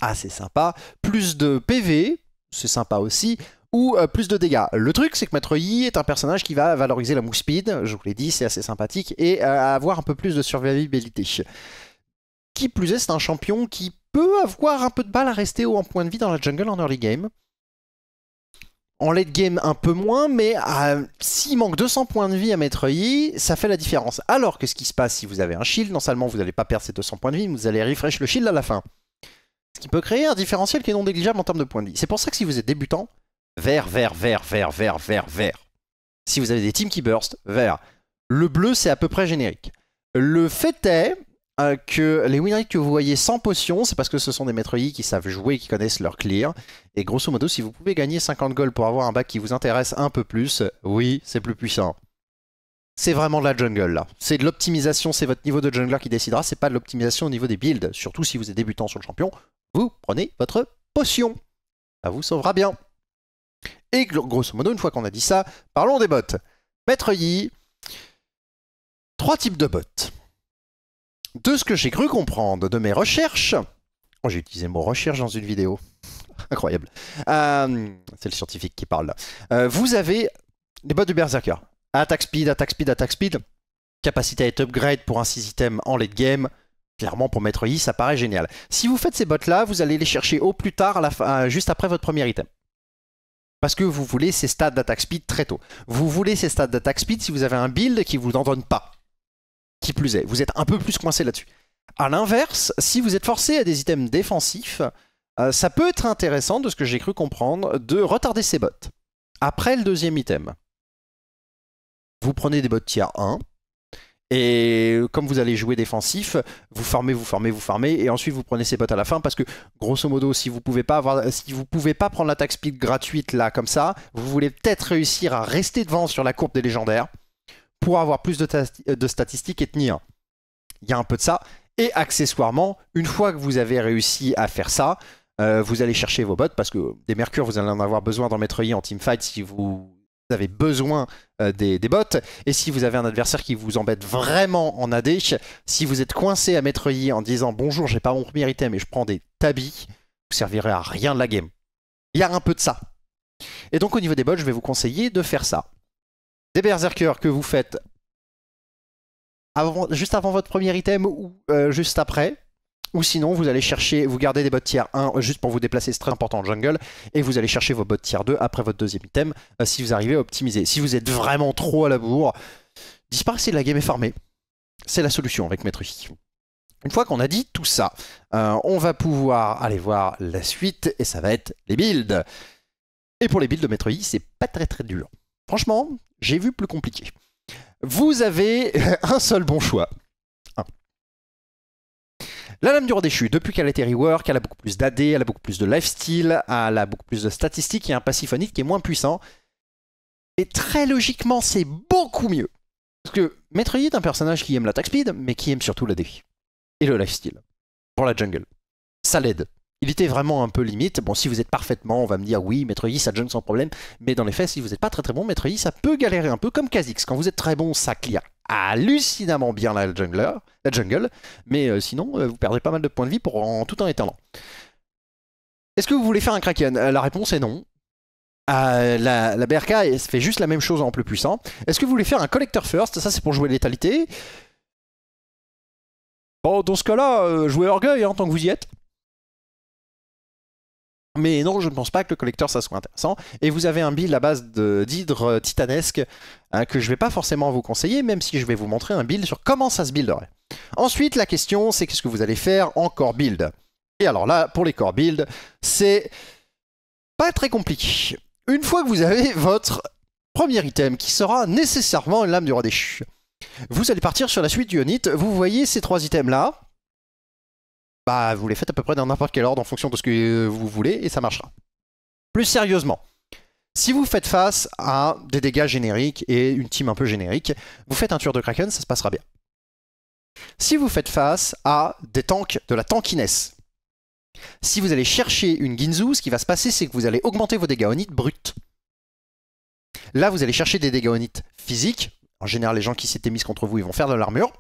ah, c'est sympa. Plus de PV, c'est sympa aussi ou euh, plus de dégâts. Le truc, c'est que Maître Yi est un personnage qui va valoriser la move speed, je vous l'ai dit, c'est assez sympathique, et euh, avoir un peu plus de survivabilité. Qui plus est, c'est un champion qui peut avoir un peu de balle à rester haut en point de vie dans la jungle en early game. En late game, un peu moins, mais euh, s'il manque 200 points de vie à Maître Yi, ça fait la différence. Alors que ce qui se passe si vous avez un shield, non seulement vous n'allez pas perdre ces 200 points de vie, mais vous allez refresh le shield à la fin qui peut créer un différentiel qui est non négligeable en termes de points de vie. C'est pour ça que si vous êtes débutant, vert, vert, vert, vert, vert, vert, vert. Si vous avez des teams qui burst, vert. Le bleu, c'est à peu près générique. Le fait est euh, que les win que vous voyez sans potion, c'est parce que ce sont des maîtres Yi qui savent jouer, qui connaissent leur clear. Et grosso modo, si vous pouvez gagner 50 gold pour avoir un bac qui vous intéresse un peu plus, oui, c'est plus puissant. C'est vraiment de la jungle là. C'est de l'optimisation, c'est votre niveau de jungler qui décidera, c'est pas de l'optimisation au niveau des builds, surtout si vous êtes débutant sur le champion vous prenez votre potion. Ça vous sauvera bien. Et grosso modo, une fois qu'on a dit ça, parlons des bots. Maître Yi, trois types de bots. De ce que j'ai cru comprendre de mes recherches, oh, j'ai utilisé le mot recherche dans une vidéo, incroyable, euh, c'est le scientifique qui parle là. Euh, vous avez les bots du Berserker, attack speed, attack speed, attack speed, capacité à être upgrade pour un 6 items en late game, Clairement, pour mettre I, ça paraît génial. Si vous faites ces bots-là, vous allez les chercher au plus tard, euh, juste après votre premier item. Parce que vous voulez ces stats d'attaque speed très tôt. Vous voulez ces stats d'attaque speed si vous avez un build qui vous en donne pas. Qui plus est, vous êtes un peu plus coincé là-dessus. A l'inverse, si vous êtes forcé à des items défensifs, euh, ça peut être intéressant, de ce que j'ai cru comprendre, de retarder ces bots. Après le deuxième item, vous prenez des bots tiers 1, et comme vous allez jouer défensif, vous formez, vous formez, vous formez, et ensuite vous prenez ces bottes à la fin parce que grosso modo, si vous pouvez pas avoir, si vous pouvez pas prendre l'attaque speed gratuite là comme ça, vous voulez peut-être réussir à rester devant sur la courbe des légendaires pour avoir plus de, statistiques et tenir. Il y a un peu de ça. Et accessoirement, une fois que vous avez réussi à faire ça, euh, vous allez chercher vos bots, parce que des mercures, vous allez en avoir besoin dans Metreuil en teamfight si vous avez besoin euh, des, bots. Et si vous avez un adversaire qui vous embête vraiment en AD, si vous êtes coincé à mettre Yi en disant bonjour, j'ai pas mon premier item et je prends des tabis, vous servirez à rien de la game. Il y a un peu de ça. Et donc au niveau des bots, je vais vous conseiller de faire ça. Des Berserker que vous faites juste avant votre premier item ou euh, juste après ou sinon vous allez chercher, vous gardez des bottes tiers 1 euh, juste pour vous déplacer, c'est très important en jungle, et vous allez chercher vos bottes tiers 2 après votre deuxième item euh, si vous arrivez à optimiser. Si vous êtes vraiment trop à la bourre, disparaissez de la game et farmez. C'est la solution avec Yi. Une fois qu'on a dit tout ça, euh, on va pouvoir aller voir la suite et ça va être les builds. Et pour les builds de Yi, c'est pas très très dur. Franchement, j'ai vu plus compliqué. Vous avez un seul bon choix. La lame du roi déchu, depuis qu'elle a été rework, elle a beaucoup plus d'AD, elle a beaucoup plus de lifestyle, elle a beaucoup plus de statistiques et un passif qui est moins puissant. Et très logiquement, c'est beaucoup mieux. Parce que Maître Yi est un personnage qui aime l'attack speed, mais qui aime surtout la défi. Et le lifestyle. Pour la jungle. Ça l'aide. Il était vraiment un peu limite. Bon, si vous êtes parfaitement, on va me dire oui, Maître Yi, ça jungle sans problème. Mais dans les faits, si vous n'êtes pas très très bon, Maître Yi, ça peut galérer un peu, comme Kha'Zix. Quand vous êtes très bon, ça clear hallucinamment bien la, jungler, la jungle, mais euh, sinon euh, vous perdez pas mal de points de vie pour en, tout en étant Est-ce que vous voulez faire un Kraken euh, La réponse est non. la, BRK fait juste la même chose en plus puissant. Est-ce que vous voulez faire un Collector First Ça c'est pour jouer létalité. Bon, dans ce cas-là, jouez Orgueil en hein, tant que vous y êtes. Mais non, je ne pense pas que le collecteur, ça soit intéressant. Et vous avez un build à base d'hydre titanesque hein, que je ne vais pas forcément vous conseiller, même si je vais vous montrer un build sur comment ça se builderait. Ensuite, la question, c'est qu'est-ce que vous allez faire en core build Et alors là, pour les core build, c'est pas très compliqué. Une fois que vous avez votre premier item, qui sera nécessairement une Lame du roi déchu, vous allez partir sur la suite du unit, Vous voyez ces trois items-là bah, vous les faites à peu près dans n'importe quel ordre en fonction de ce que vous voulez et ça marchera. Plus sérieusement, si vous faites face à des dégâts génériques et une team un peu générique, vous faites un tueur de Kraken, ça se passera bien. Si vous faites face à des tanks, de la tankiness, si vous allez chercher une Ginzu, ce qui va se passer, c'est que vous allez augmenter vos dégâts onites bruts. Là, vous allez chercher des dégâts onites physiques. En général, les gens qui s'étaient mis contre vous, ils vont faire de l'armure.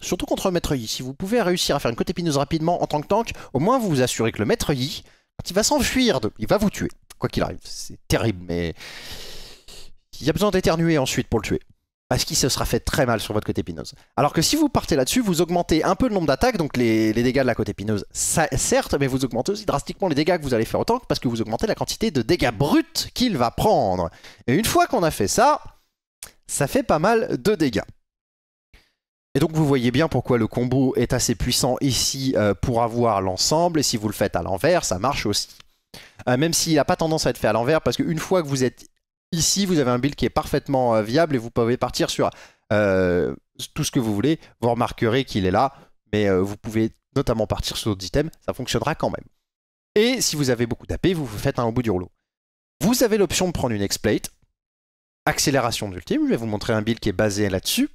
Surtout contre Maître Yi. Si vous pouvez réussir à faire une côte épineuse rapidement en tant que tank, au moins vous vous assurez que le Maître Yi, quand il va s'enfuir, de... il va vous tuer. Quoi qu'il arrive, c'est terrible, mais... Il y a besoin d'éternuer ensuite pour le tuer. Parce qu'il se sera fait très mal sur votre côte épineuse. Alors que si vous partez là-dessus, vous augmentez un peu le nombre d'attaques, donc les, dégâts de la côte épineuse, certes, mais vous augmentez aussi drastiquement les dégâts que vous allez faire au tank, parce que vous augmentez la quantité de dégâts bruts qu'il va prendre. Et une fois qu'on a fait ça, ça fait pas mal de dégâts. Et donc vous voyez bien pourquoi le combo est assez puissant ici euh, pour avoir l'ensemble, et si vous le faites à l'envers, ça marche aussi. Euh, même s'il n'a pas tendance à être fait à l'envers, parce qu'une fois que vous êtes ici, vous avez un build qui est parfaitement euh, viable, et vous pouvez partir sur tout ce que vous voulez. Vous remarquerez qu'il est là, mais vous pouvez notamment partir sur d'autres items, ça fonctionnera quand même. Et si vous avez beaucoup d'AP, vous vous faites un au bout du rouleau. Vous avez l'option de prendre une X-Plate, accélération d'ultime, je vais vous montrer un build qui est basé là-dessus.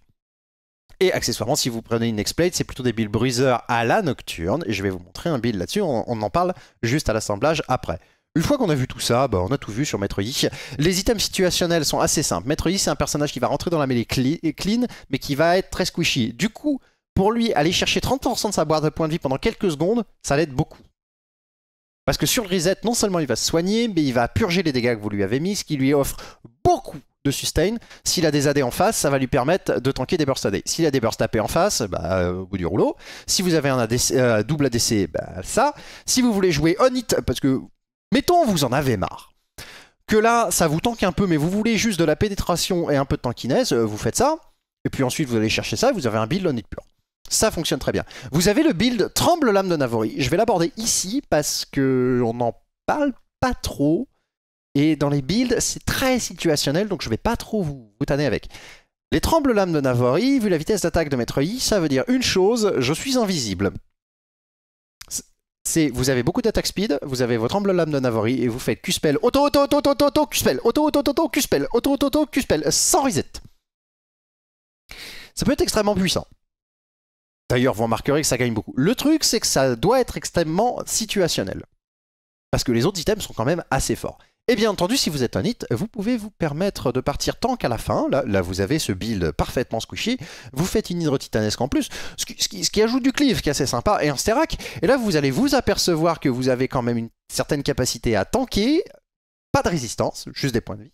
Et accessoirement, si vous prenez une exploit c'est plutôt des builds bruiser à la nocturne. Et je vais vous montrer un build là-dessus. On, en parle juste à l'assemblage après. Une fois qu'on a vu tout ça, bah, on a tout vu sur Maître Yi. Les items situationnels sont assez simples. Maître Yi, c'est un personnage qui va rentrer dans la mêlée euh, clean, mais qui va être très squishy. Du coup, pour lui, aller chercher 30% de sa boîte de points de vie pendant quelques secondes, ça l'aide beaucoup. Parce que sur le reset, non seulement il va se soigner, mais il va purger les dégâts que vous lui avez mis, ce qui lui offre beaucoup de sustain. S'il a des AD en face, ça va lui permettre de tanker des bursts AD. S'il a des bursts AP en face, bah, euh, au bout du rouleau. Si vous avez un ADC, euh, double ADC, bah, ça. Si vous voulez jouer on hit, parce que, mettons, vous en avez marre. Que là, ça vous tanque un peu, mais vous voulez juste de la pénétration et un peu de tankiness, euh, vous faites ça. Et puis ensuite, vous allez chercher ça et vous avez un build on hit pur. Ça fonctionne très bien. Vous avez le build Tremble Lame de Navori. Je vais l'aborder ici parce que on en parle pas trop. Et dans les builds, c'est très situationnel, donc je vais pas trop vous, tanner avec. Les trembles-lames de Navori, vu la vitesse d'attaque de Maître Yi, ça veut dire une chose, je suis invisible. C'est, vous avez beaucoup d'attaque speed, vous avez votre tremble lames de Navori, et vous faites Q-spell, auto, auto, auto, auto, auto, Q-spell, auto, auto, auto, Q-spell, auto, auto, auto, Q-spell, sans reset. Ça peut être extrêmement puissant. D'ailleurs, vous remarquerez que ça gagne beaucoup. Le truc, c'est que ça doit être extrêmement situationnel. Parce que les autres items sont quand même assez forts. Et bien entendu, si vous êtes un hit, vous pouvez vous permettre de partir tant qu'à la fin. Là, vous avez ce build parfaitement squishy. Vous faites une hydre titanesque en plus, ce qui, ajoute du cleave qui est assez sympa, et un sterak. Et là, vous allez vous apercevoir que vous avez quand même une certaine capacité à tanker, pas de résistance, juste des points de vie,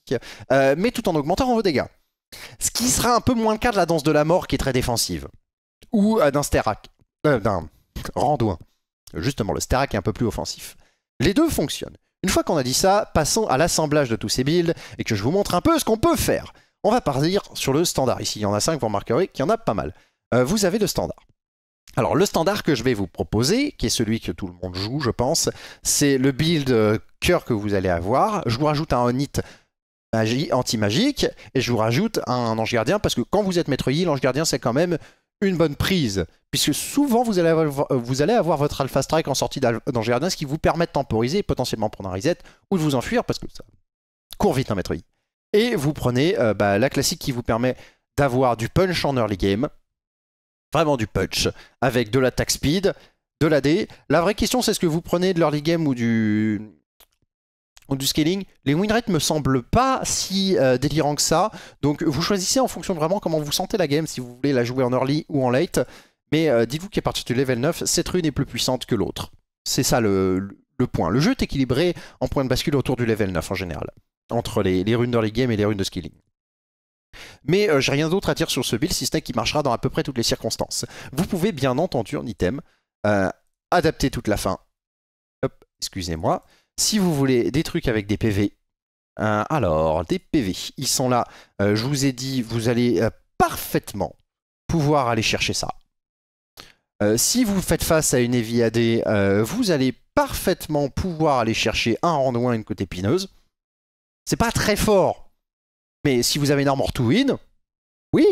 euh, mais tout en augmentant vos dégâts. Ce qui sera un peu moins le cas de la danse de la mort qui est très défensive, ou euh, d'un sterak. euh, d'un randouin. Justement, le sterak est un peu plus offensif. Les deux fonctionnent. Une fois qu'on a dit ça, passons à l'assemblage de tous ces builds et que je vous montre un peu ce qu'on peut faire. On va partir sur le standard. Ici, il y en a 5, vous remarquerez qu'il y en a pas mal. Euh, vous avez le standard. Alors le standard que je vais vous proposer, qui est celui que tout le monde joue je pense, c'est le build euh, cœur que vous allez avoir. Je vous rajoute un Onit anti-magique et je vous rajoute un, ange gardien parce que quand vous êtes maître Yi, l'ange gardien c'est quand même une bonne prise, puisque souvent vous allez avoir, votre Alpha Strike en sortie d'Angerdin, ce qui vous permet de temporiser potentiellement prendre un reset ou de vous enfuir, parce que ça court vite un hein, maître Et vous prenez euh, bah, la classique qui vous permet d'avoir du punch en early game, vraiment du punch, avec de l'attack speed, de la l'AD. La vraie question, c'est ce que vous prenez de l'early game ou du, du scaling, les win rates me semblent pas si euh, délirants que ça. Donc vous choisissez en fonction de vraiment comment vous sentez la game, si vous voulez la jouer en early ou en late. Mais euh, dites-vous qu'à partir du level 9, cette rune est plus puissante que l'autre. C'est ça le, point. Le jeu est équilibré en point de bascule autour du level 9 en général, entre les, runes d'early game et les runes de scaling. Mais euh, j'ai rien d'autre à dire sur ce build, si ce n'est qu'il marchera dans à peu près toutes les circonstances. Vous pouvez bien entendu en item adapter toute la fin. Hop, excusez-moi si vous voulez des trucs avec des PV, hein, alors des PV, ils sont là. Euh, je vous ai dit, vous allez euh, parfaitement pouvoir aller chercher ça. Euh, si vous faites face à une Eviadé, vous allez parfaitement pouvoir aller chercher un rendouin et une côté épineuse. C'est pas très fort, mais si vous avez une armor to win, oui,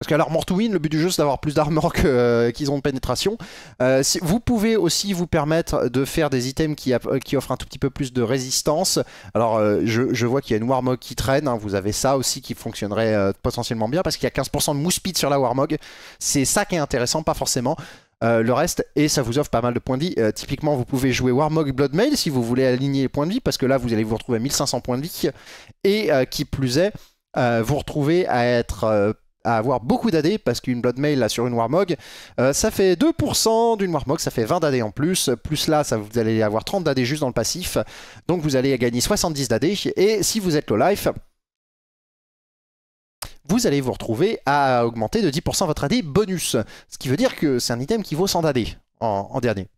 parce qu'à l'Armor to Win, le but du jeu c'est d'avoir plus d'armor euh, qu'ils ont de pénétration. Euh, vous pouvez aussi vous permettre de faire des items qui, offrent un tout petit peu plus de résistance. Alors euh, je, vois qu'il y a une Warmog qui traîne, hein. vous avez ça aussi qui fonctionnerait potentiellement bien parce qu'il y a 15% de mousse speed sur la Warmog. C'est ça qui est intéressant, pas forcément. le reste et ça vous offre pas mal de points de vie. typiquement, vous pouvez jouer Warmog Bloodmail si vous voulez aligner les points de vie parce que là vous allez vous retrouver à 1500 points de vie et qui plus est, vous retrouvez à être avoir beaucoup d'AD parce qu'une Blood Mail là, sur une Warmog, euh, ça fait 2% d'une Warmog, ça fait 20 d'AD en plus. Plus là, ça, vous allez avoir 30 d'AD juste dans le passif. Donc vous allez gagner 70 d'AD. Et si vous êtes low life, vous allez vous retrouver à augmenter de 10% votre AD bonus. Ce qui veut dire que c'est un item qui vaut 100 d'AD en dernier.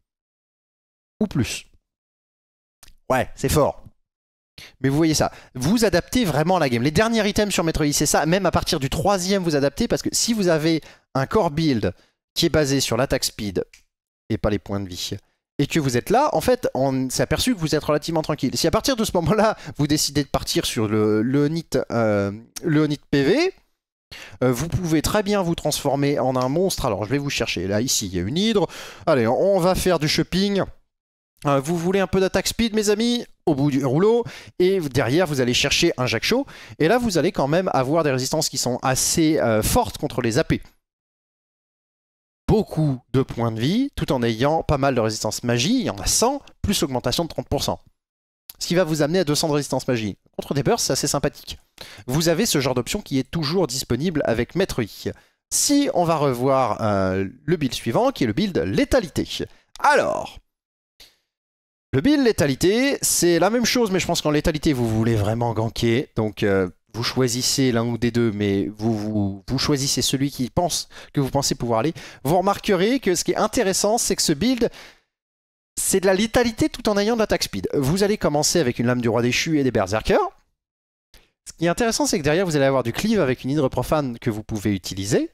Ou plus. Ouais, c'est fort. Mais vous voyez ça, vous adaptez vraiment la game. Les derniers items sur Metroid, c'est ça, même à partir du troisième, vous adaptez, parce que si vous avez un core build qui est basé sur l'attaque speed et pas les points de vie, et que vous êtes là, en fait, on s'est aperçu que vous êtes relativement tranquille. Si à partir de ce moment-là, vous décidez de partir sur le Leonite, euh, PV, euh, vous pouvez très bien vous transformer en un monstre. Alors, je vais vous chercher. Là, ici, il y a une hydre. Allez, on va faire du shopping. Euh, vous voulez un peu d'attaque speed, mes amis au bout du rouleau. Et derrière, vous allez chercher un Jacques Chaud. Et là, vous allez quand même avoir des résistances qui sont assez euh, fortes contre les AP beaucoup de points de vie tout en ayant pas mal de résistance magie. Il y en a 100 plus augmentation de 30%. Ce qui va vous amener à 200 de résistance magie. Contre des bursts, c'est assez sympathique. Vous avez ce genre d'option qui est toujours disponible avec Maître Si on va revoir euh, le build suivant, qui est le build létalité. Alors, le build létalité, c'est la même chose, mais je pense qu'en létalité, vous voulez vraiment ganker. Donc, euh, vous choisissez l'un ou des deux, mais vous, vous, choisissez celui qui pense que vous pensez pouvoir aller. Vous remarquerez que ce qui est intéressant, c'est que ce build, c'est de la létalité tout en ayant de l'attaque speed. Vous allez commencer avec une lame du roi déchu et des berserker. Ce qui est intéressant, c'est que derrière, vous allez avoir du cleave avec une hydre profane que vous pouvez utiliser.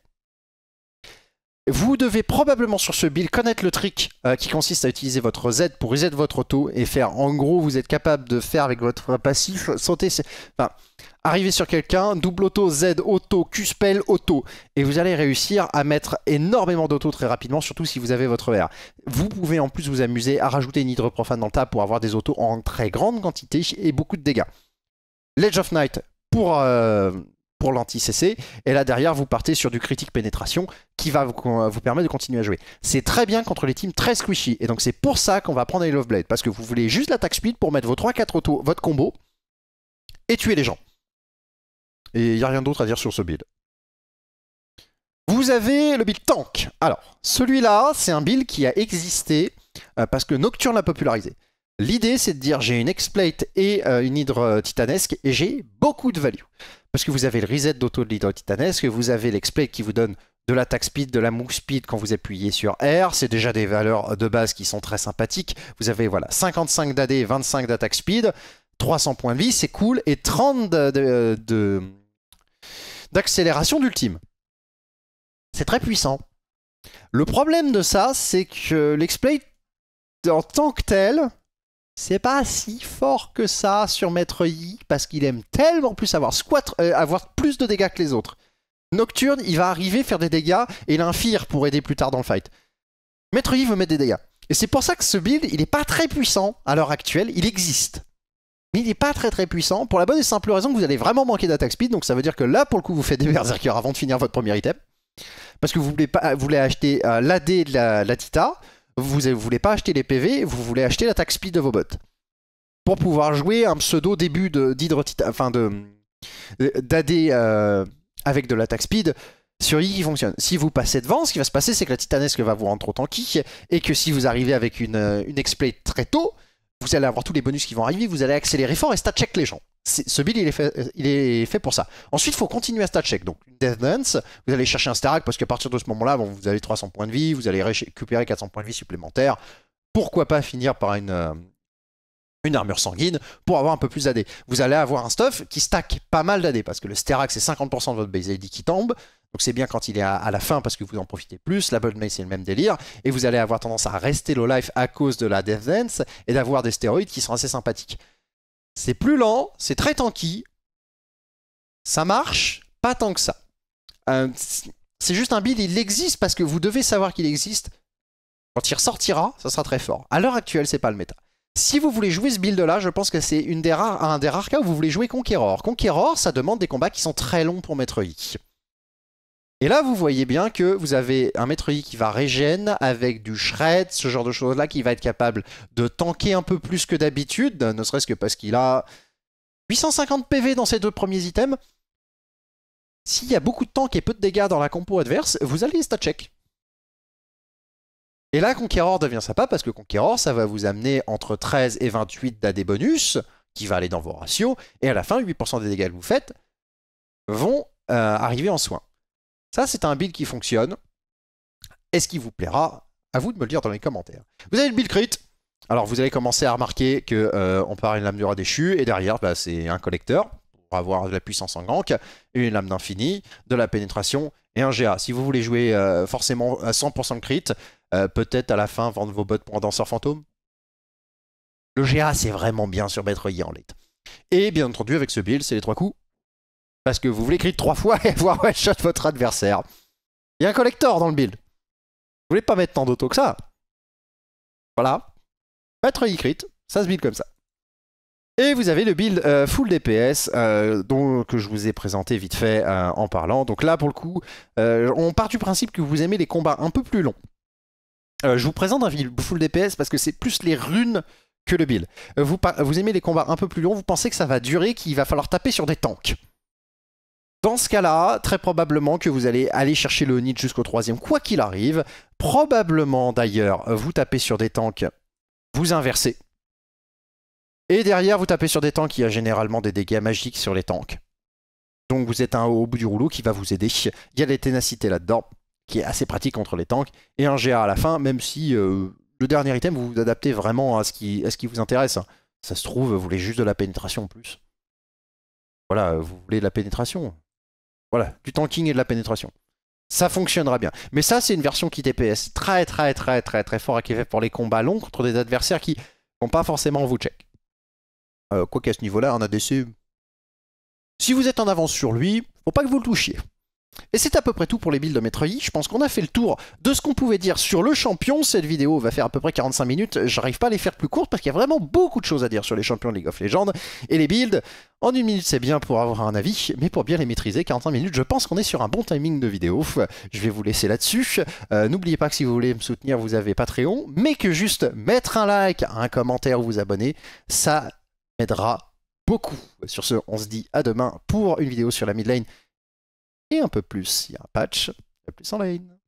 Vous devez probablement sur ce build connaître le trick euh, qui consiste à utiliser votre Z pour reset votre auto et faire, en gros, vous êtes capable de faire avec votre passif, sauter, enfin, arriver sur quelqu'un, double auto, Z, auto, Q spell, auto. Et vous allez réussir à mettre énormément d'auto très rapidement, surtout si vous avez votre R. Vous pouvez en plus vous amuser à rajouter une hydre profane dans le pour avoir des autos en très grande quantité et beaucoup de dégâts. Ledge of Night pour... Euh, pour l'anti-CC. Et là, derrière, vous partez sur du critique pénétration qui va euh, vous, permettre de continuer à jouer. C'est très bien contre les teams très squishy. Et donc, c'est pour ça qu'on va prendre les Love Blade. Parce que vous voulez juste l'attaque speed pour mettre vos 3-4 autos, votre combo, et tuer les gens. Et il n'y a rien d'autre à dire sur ce build. Vous avez le build tank. Alors, celui-là, c'est un build qui a existé euh, parce que Nocturne l'a popularisé. L'idée, c'est de dire j'ai une exploit et euh, une Hydre titanesque et j'ai beaucoup de value parce que vous avez le reset d'auto de l'hydro-titanesque, vous avez l'exploit qui vous donne de l'attaque speed, de la move speed quand vous appuyez sur R. C'est déjà des valeurs de base qui sont très sympathiques. Vous avez voilà 55 d'AD, 25 d'attaque speed, 300 points de vie, c'est cool, et 30 d'accélération de, d'ultime. C'est très puissant. Le problème de ça, c'est que l'exploit en tant que tel, c'est pas si fort que ça sur Maître Yi, parce qu'il aime tellement plus avoir, squat, euh, avoir plus de dégâts que les autres. Nocturne, il va arriver, faire des dégâts, et l'infir pour aider plus tard dans le fight. Maître Yi veut mettre des dégâts. Et c'est pour ça que ce build, il n'est pas très puissant à l'heure actuelle, il existe. Mais il est pas très très puissant, pour la bonne et simple raison que vous allez vraiment manquer d'attaque speed, donc ça veut dire que là, pour le coup, vous faites des berserkers avant de finir votre premier item. Parce que vous voulez, pas, voulez acheter euh, l'AD de la Tita, vous ne voulez pas acheter les PV, vous voulez acheter l'attaque speed de vos bots. Pour pouvoir jouer un pseudo début d'Hydro enfin de d'AD euh, avec de l'attaque speed sur I qui fonctionne. Si vous passez devant, ce qui va se passer, c'est que la titanesque va vous rendre trop tanky et que si vous arrivez avec une, euh, une exploit très tôt, vous allez avoir tous les bonus qui vont arriver, vous allez accélérer fort et stat check les gens ce build, euh, il est, fait, pour ça. Ensuite, il faut continuer à stat check. Donc, une Death Dance, vous allez chercher un Sterak parce qu'à partir de ce moment-là, bon, vous avez 300 points de vie, vous allez récupérer 400 points de vie supplémentaires. Pourquoi pas finir par une, euh, une armure sanguine pour avoir un peu plus d'AD. Vous allez avoir un stuff qui stack pas mal d'AD parce que le Sterak, c'est 50% de votre base AD qui tombe. Donc c'est bien quand il est à, la fin parce que vous en profitez plus. La Blood Mace c'est le même délire. Et vous allez avoir tendance à rester low life à cause de la Death Dance et d'avoir des stéroïdes qui sont assez sympathiques. C'est plus lent, c'est très tanky. Ça marche, pas tant que ça. Euh, c'est juste un build, il existe parce que vous devez savoir qu'il existe. Quand il ressortira, ça sera très fort. À l'heure actuelle, c'est pas le méta. Si vous voulez jouer ce build-là, je pense que c'est un des rares cas où vous voulez jouer Conqueror. Conqueror, ça demande des combats qui sont très longs pour mettre i. Et là, vous voyez bien que vous avez un maître qui va régène avec du shred, ce genre de choses-là, qui va être capable de tanker un peu plus que d'habitude, ne serait-ce que parce qu'il a 850 PV dans ses deux premiers items. S'il y a beaucoup de tank et peu de dégâts dans la compo adverse, vous allez stat check. Et là, Conqueror devient sympa parce que Conqueror, ça va vous amener entre 13 et 28 d'AD bonus, qui va aller dans vos ratios, et à la fin, 8% des dégâts que vous faites vont euh, arriver en soins. Ça, c'est un build qui fonctionne. Est-ce qu'il vous plaira À vous de me le dire dans les commentaires. Vous avez le build crit. Alors, vous allez commencer à remarquer que euh, on part une lame de déchu et derrière, bah, c'est un collecteur pour avoir de la puissance en gank, une lame d'infini, de la pénétration et un GA. Si vous voulez jouer euh, forcément à 100% de crit, euh, peut-être à la fin vendre vos bottes pour un danseur fantôme. Le GA, c'est vraiment bien sur Maître en late. Et bien entendu, avec ce build, c'est les trois coups parce que vous voulez crit trois fois et avoir one shot votre adversaire. Il y a un collector dans le build. Vous voulez pas mettre tant d'auto que ça. Voilà. être crit, ça se build comme ça. Et vous avez le build euh, full DPS euh, que je vous ai présenté vite fait euh, en parlant. Donc là, pour le coup, on part du principe que vous aimez les combats un peu plus longs. je vous présente un build full DPS parce que c'est plus les runes que le build. Vous, vous, aimez les combats un peu plus longs, vous pensez que ça va durer, qu'il va falloir taper sur des tanks. Dans ce cas-là, très probablement que vous allez aller chercher le Nid jusqu'au troisième, quoi qu'il arrive. Probablement d'ailleurs, vous tapez sur des tanks, vous inversez. Et derrière, vous tapez sur des tanks, il y a généralement des dégâts magiques sur les tanks. Donc vous êtes un haut au bout du rouleau qui va vous aider. Il y a des ténacités là-dedans, qui est assez pratique contre les tanks, et un GA à la fin, même si euh, le dernier item, vous vous adaptez vraiment à ce qui, à ce qui vous intéresse. Ça se trouve, vous voulez juste de la pénétration en plus. Voilà, vous voulez de la pénétration. Voilà, du tanking et de la pénétration. Ça fonctionnera bien. Mais ça, c'est une version qui DPS très, très, très, très, très fort à qui pour les combats longs contre des adversaires qui vont pas forcément vous check. Euh, quoi qu'à ce niveau-là, un ADC. Si vous êtes en avance sur lui, faut pas que vous le touchiez. Et c'est à peu près tout pour les builds de Metroid. Je pense qu'on a fait le tour de ce qu'on pouvait dire sur le champion. Cette vidéo va faire à peu près 45 minutes. J'arrive pas à les faire plus courtes parce qu'il y a vraiment beaucoup de choses à dire sur les champions de League of Legends. Et les builds, en une minute c'est bien pour avoir un avis, mais pour bien les maîtriser, 45 minutes, je pense qu'on est sur un bon timing de vidéo. Je vais vous laisser là-dessus. Euh, n'oubliez pas que si vous voulez me soutenir, vous avez Patreon. Mais que juste mettre un like, un commentaire ou vous abonner, ça m'aidera beaucoup. Sur ce, on se dit à demain pour une vidéo sur la mid lane et un peu plus. Il y a un patch, un plus en lane.